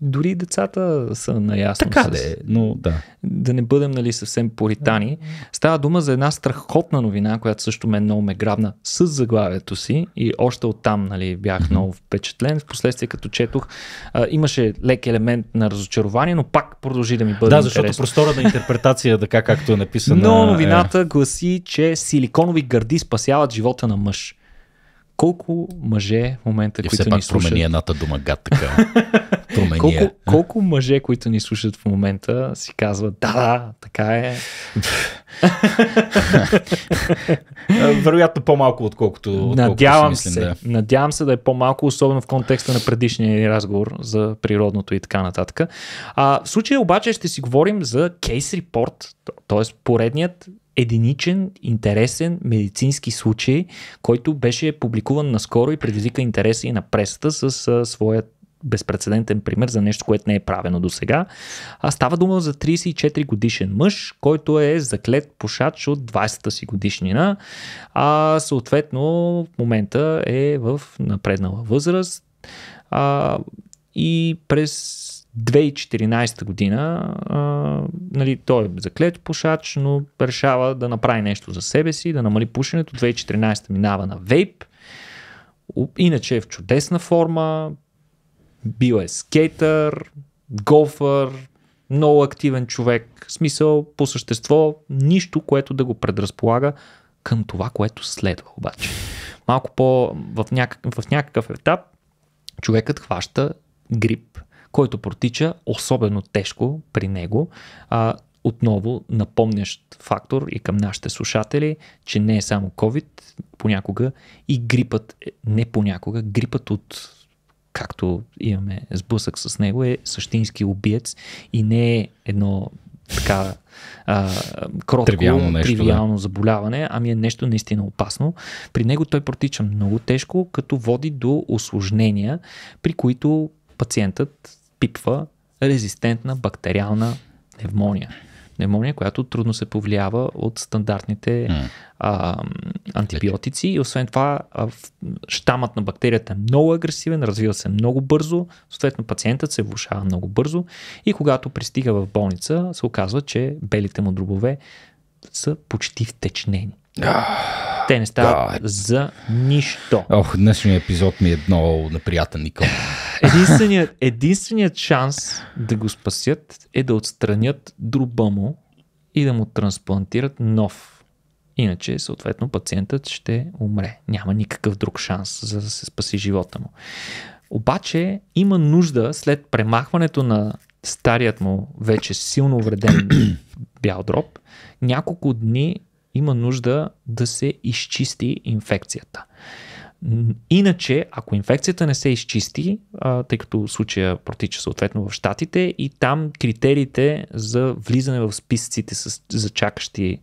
дори децата са наясно. Така с... Е, но да. Да не бъдем нали, съвсем поритани. Става дума за една страхотна новина, която също мен много ме грабна с заглавието си и още оттам нали, бях много впечатлен. Впоследствие като четох, а, имаше лек елемент на разочарование, но пак продължи да ми бъде Да, защото интересно. простора на интерпретация, така както е написано. Но е. новината е... гласи, че силиконови гърди спасяват живота на мъж колко мъже в момента, и които все пак промени едната дума гад така. променя. Колко, колко мъже, които ни слушат в момента, си казват, да, да, така е. Вероятно по-малко, отколкото. Надявам си мислим, се. Да. Надявам се да е по-малко, особено в контекста на предишния ни разговор за природното и така нататък. А, в случая обаче ще си говорим за кейс репорт, т.е. поредният единичен, интересен медицински случай, който беше публикуван наскоро и предизвика интереса и на пресата с а, своят безпредседентен пример за нещо, което не е правено до сега. А става дума за 34 годишен мъж, който е заклет пушач от 20-та си годишнина, а съответно в момента е в напреднала възраст. А, и през 2014 година а, нали, той е заклет пушач, но решава да направи нещо за себе си, да намали пушенето. 2014 минава на вейп. Иначе е в чудесна форма, бил е скейтър, голфър, много активен човек. В смисъл, по същество, нищо, което да го предразполага към това, което следва обаче. Малко по в, някакъв, в някакъв етап човекът хваща грип, който протича особено тежко при него. А, отново напомнящ фактор и към нашите слушатели, че не е само COVID, понякога и грипът, е, не понякога, грипът от Както имаме сблъсък с него, е същински убиец и не е едно така а, кротко, тривиално, нещо, тривиално да. заболяване, ами е нещо наистина опасно. При него той протича много тежко, като води до осложнения, при които пациентът пипва резистентна бактериална пневмония пневмония, която трудно се повлиява от стандартните mm. а, антибиотици. И освен това, а, щамът на бактерията е много агресивен, развива се много бързо, съответно пациентът се влушава много бързо и когато пристига в болница, се оказва, че белите му дробове са почти втечнени. Те не стават да. Е. за нищо. Ох, днешният епизод ми е много неприятен, Никол. Единственият, единственият шанс да го спасят е да отстранят друба му и да му трансплантират нов. Иначе, съответно, пациентът ще умре. Няма никакъв друг шанс за да се спаси живота му. Обаче има нужда след премахването на старият му вече силно увреден бял дроб, няколко дни има нужда да се изчисти инфекцията. Иначе, ако инфекцията не се изчисти, тъй като случая протича съответно в Штатите и там критериите за влизане в списъците с, за чакащи,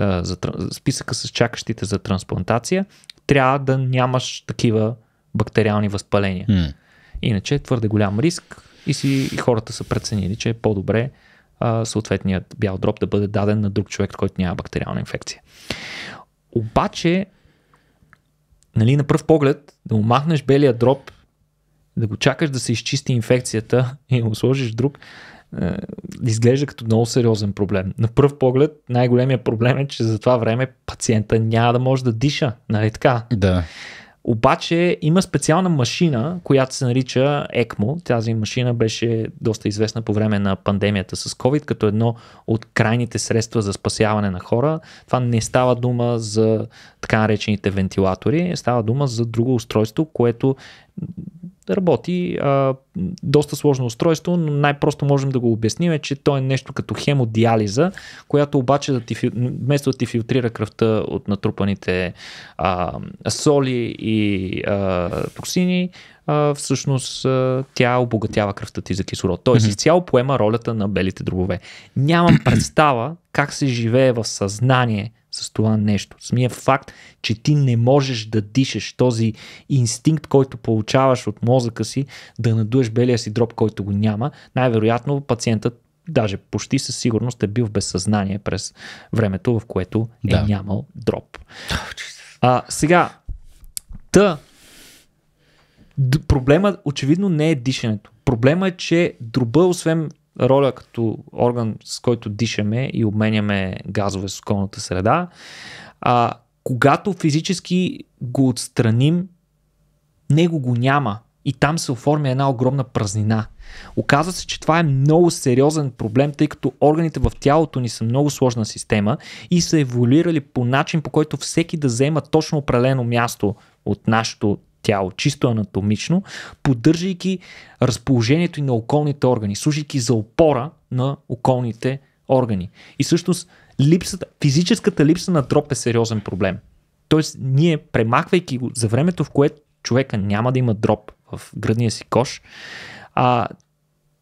за, списъка с чакащите за трансплантация, трябва да нямаш такива бактериални възпаления. Mm. Иначе е твърде голям риск и, си, и хората са преценили, че е по-добре а, съответният бял дроп да бъде даден на друг човек, който няма бактериална инфекция. Обаче, нали, на пръв поглед, да му махнеш белия дроб, да го чакаш да се изчисти инфекцията и го сложиш друг, е, изглежда като много сериозен проблем. На пръв поглед най-големия проблем е, че за това време пациента няма да може да диша. Нали така? Да. Обаче има специална машина, която се нарича ECMO. Тази машина беше доста известна по време на пандемията с COVID, като едно от крайните средства за спасяване на хора. Това не става дума за така наречените вентилатори, става дума за друго устройство, което работи а, доста сложно устройство, но най-просто можем да го обясним, е, че то е нещо като хемодиализа, която обаче да ти, вместо да ти филтрира кръвта от натрупаните а, соли и а, токсини, а, всъщност а, тя обогатява кръвта ти за кислород. Тоест mm-hmm. изцяло поема ролята на белите дробове. Нямам представа как се живее в съзнание с това нещо. Самия факт, че ти не можеш да дишеш този инстинкт, който получаваш от мозъка си, да надуеш белия си дроб, който го няма, най-вероятно пациентът даже почти със сигурност е бил в безсъзнание през времето, в което е да. нямал дроб. А, сега, та, проблема очевидно не е дишането. Проблема е, че дроба, освен роля като орган, с който дишаме и обменяме газове с околната среда. А, когато физически го отстраним, него го няма. И там се оформя една огромна празнина. Оказва се, че това е много сериозен проблем, тъй като органите в тялото ни са много сложна система и са еволюирали по начин, по който всеки да взема точно определено място от нашето тяло, чисто анатомично, поддържайки разположението и на околните органи, служайки за опора на околните органи. И всъщност липсата, физическата липса на дроп е сериозен проблем. Тоест, ние, премахвайки го за времето, в което човека няма да има дроп в градния си кош, а,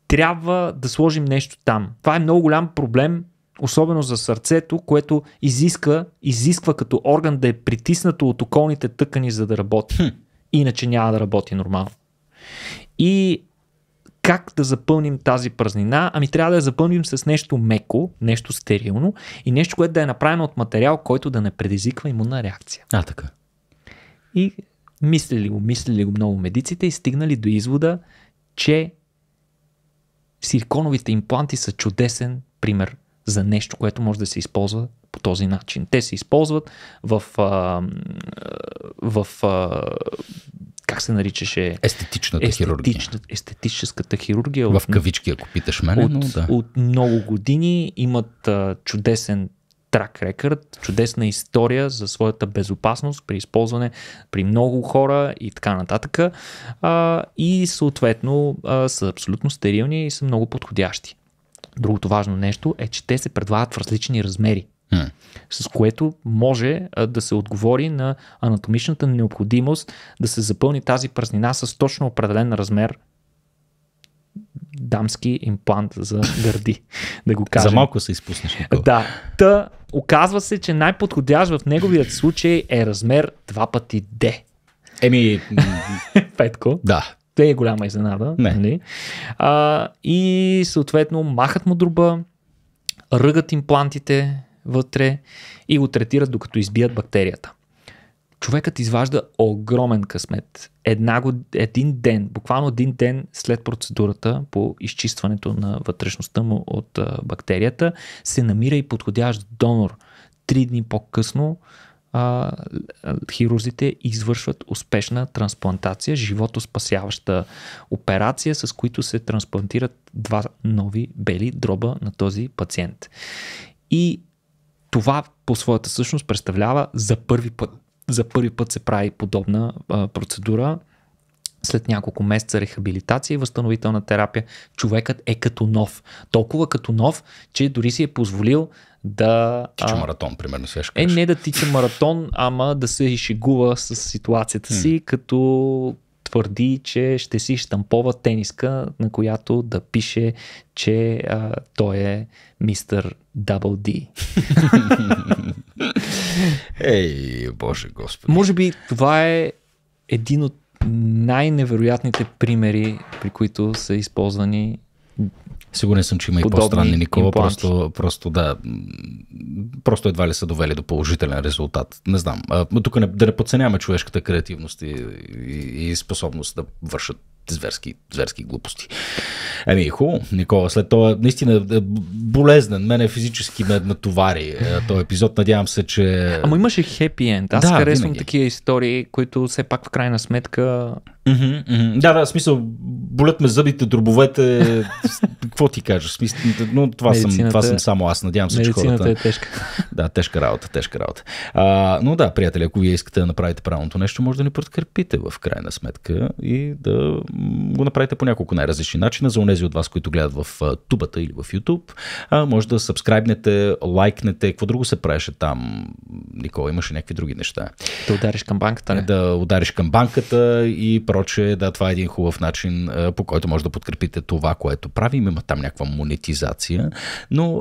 трябва да сложим нещо там. Това е много голям проблем, особено за сърцето, което изиска, изисква като орган да е притиснато от околните тъкани, за да работи. Хм иначе няма да работи нормално. И как да запълним тази празнина? Ами трябва да я запълним с нещо меко, нещо стерилно и нещо, което да е направено от материал, който да не предизвиква имунна реакция. А, така. И мислили го, мислили го много медиците и стигнали до извода, че силиконовите импланти са чудесен пример за нещо, което може да се използва по този начин. Те се използват в, а, в а, как се наричаше? Естетичната хирургия. Естетическата хирургия. В кавички, ако питаш мен. От, но, да. от много години имат а, чудесен трак рекърд, чудесна история за своята безопасност при използване при много хора и така нататък. А, и съответно а, са абсолютно стерилни и са много подходящи. Другото важно нещо е, че те се предлагат в различни размери. Mm. С което може да се отговори на анатомичната необходимост да се запълни тази празнина с точно определен размер дамски имплант за гърди, да го кажем. За малко се изпуснеш. Никога. Да. Та, оказва се, че най-подходящ в неговият случай е размер 2 пъти D. Еми... Петко. Да. Те е голяма изненада. Не. Нали? А, и съответно махат му дроба, ръгат имплантите, вътре и го третират докато избият бактерията. Човекът изважда огромен късмет. Една, един ден, буквално един ден след процедурата по изчистването на вътрешността му от бактерията, се намира и подходящ донор. Три дни по-късно а, хирурзите извършват успешна трансплантация, животоспасяваща операция, с които се трансплантират два нови бели дроба на този пациент. И това по своята същност представлява за първи път. За първи път се прави подобна а, процедура. След няколко месеца рехабилитация и възстановителна терапия, човекът е като нов. Толкова като нов, че дори си е позволил да. Тича а, маратон, примерно, се Е, не да тича маратон, ама да се изшигува с ситуацията си, mm. като твърди, че ще си штампова тениска, на която да пише, че а, той е мистър Дабл Ди. Ей, боже господи. Може би това е един от най-невероятните примери, при които са използвани Сигурен съм, че има Подобни и по-странни, Никола. Просто, просто, да, просто едва ли са довели до положителен резултат. Не знам. А, тук не, да не подценяваме човешката креативност и, и, и способност да вършат зверски, зверски глупости. Еми, хубаво, Никола. След това, наистина, е болезнен. Мене физически ме натовари е, този епизод. Надявам се, че... Ама имаше хепи енд. Аз да, харесвам винаги. такива истории, които все пак в крайна сметка Mm-hmm, mm-hmm. Да, да, смисъл, болят ме зъбите, дробовете, какво ти кажа. Смисъл, но това медицината, съм, това съм е- само аз, надявам се, че хората... е тежка. Да, тежка работа, тежка работа. А, но да, приятели, ако вие искате да направите правилното нещо, може да ни подкрепите в крайна сметка и да го направите по няколко най-различни начина. За онези от вас, които гледат в тубата или в YouTube, а, може да сабскрайбнете, лайкнете, какво друго се правеше там, Никола, имаше някакви други неща. Да удариш към банката, не? Да удариш към банката и проче, да, това е един хубав начин, по който може да подкрепите това, което правим. Има там някаква монетизация, но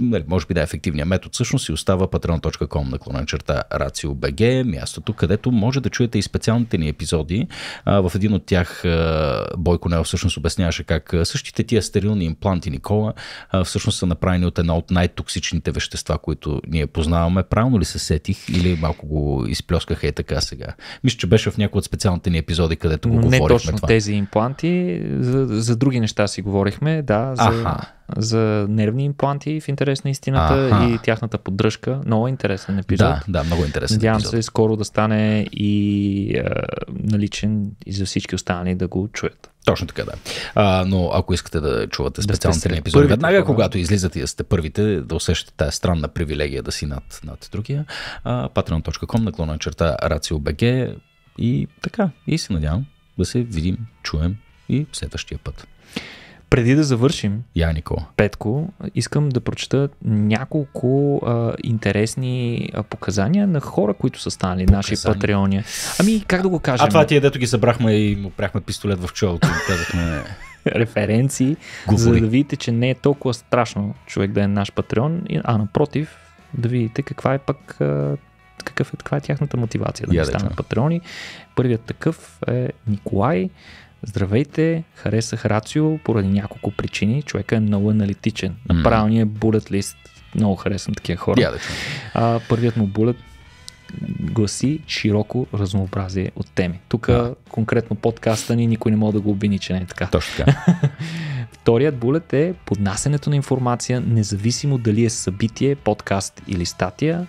нали, може би да е ефективният метод всъщност и остава patreon.com наклонен черта RACIO.BG, мястото, където може да чуете и специалните ни епизоди. А, в един от тях а, Бойко Нео всъщност обясняваше как същите тия стерилни импланти Никола а, всъщност са направени от едно от най-токсичните вещества, които ние познаваме. Правилно ли се сетих или малко го изплескаха и така сега? Мисля, че беше в някои от специалните ни епизоди, където го не говорихме. Не точно това. тези импланти, за, за други неща си говорихме, да. За... Аха за нервни импланти в интерес на истината А-ха. и тяхната поддръжка. Много интересен епизод. Да, да, много интересен Надявам епизод. се скоро да стане и а, наличен и за всички останали да го чуят. Точно така, да. А, но ако искате да чувате специалните да епизоди, веднага, когато излизате и сте първите, да усещате тази странна привилегия да си над, над другия, а, patreon.com, наклона черта, RACIOBG и така. И се надявам да се видим, чуем и следващия път. Преди да завършим, Я, Петко, искам да прочета няколко а, интересни а, показания на хора, които са станали наши патреони. Ами, как да го кажем? А това ти е дето ги събрахме и му пряхме пистолет в чолото. Казахме... Е, референции, Говори. за да видите, че не е толкова страшно човек да е наш патреон, а напротив, да видите каква е пък какъв е, каква е тяхната мотивация да, Я да станат патреони. Първият такъв е Николай, Здравейте, харесах Рацио поради няколко причини. Човека е много аналитичен. На е bullet лист. Много харесвам такива хора. Yeah, а, първият му bullet гласи широко разнообразие от теми. Тук yeah. конкретно подкаста ни никой не може да го обвини, че не е така. Точно така. Вторият булет е поднасенето на информация, независимо дали е събитие, подкаст или статия,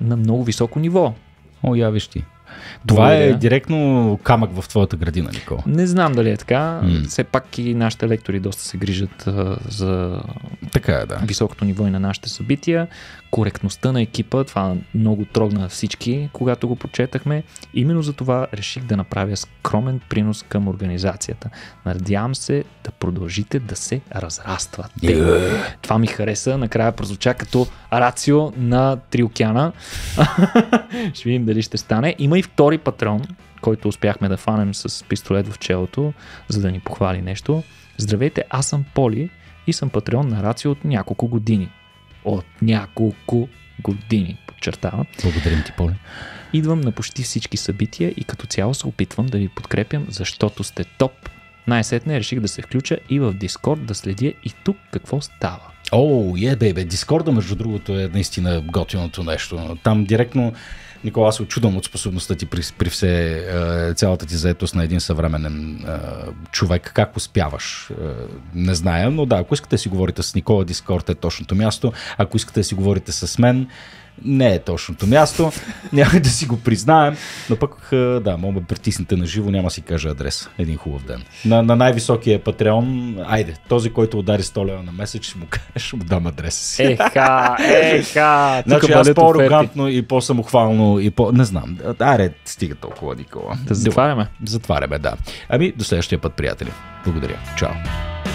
на много високо ниво. О, я виж ти. Това е Благодаря. е директно камък в твоята градина, Никола. Не знам дали е така. М. Все пак и нашите лектори доста се грижат а, за така е, да. високото ниво и на нашите събития. Коректността на екипа, това много трогна всички, когато го прочетахме. Именно за това реших да направя скромен принос към организацията. Надявам се да продължите да се разраствате. Yeah. Е. Това ми хареса. Накрая прозвуча като рацио на три океана. ще видим дали ще стане. Има и и втори патрон, който успяхме да фанем с пистолет в челото, за да ни похвали нещо. Здравейте, аз съм Поли и съм патреон на Рацио от няколко години. От няколко години, подчертавам. Благодарим ти, Поли. Идвам на почти всички събития и като цяло се опитвам да ви подкрепям, защото сте топ. Най-сетне реших да се включа и в Дискорд да следя и тук какво става. О, е, бебе, Дискорда, между другото, е наистина готиното нещо. Там директно Никола, аз се очудвам от способността ти при, при все, е, цялата ти заетост на един съвременен е, човек. Как успяваш? Е, не зная, но да, ако искате да си говорите с Никола, Дискорд е точното място. Ако искате да си говорите с мен, не е точното място. Няма да си го признаем, но пък да, мога да притиснете на живо, няма си кажа адрес. Един хубав ден. На, на най-високия патреон, айде, този, който удари 100 лева на месец, ще му, кажеш, му дам адреса си. Еха, еха. Значи аз по-арогантно и по-самохвално и по... Не знам. Аре, стига толкова, Никола. Да затваряме. Затваряме, да. Ами, до следващия път, приятели. Благодаря. Чао.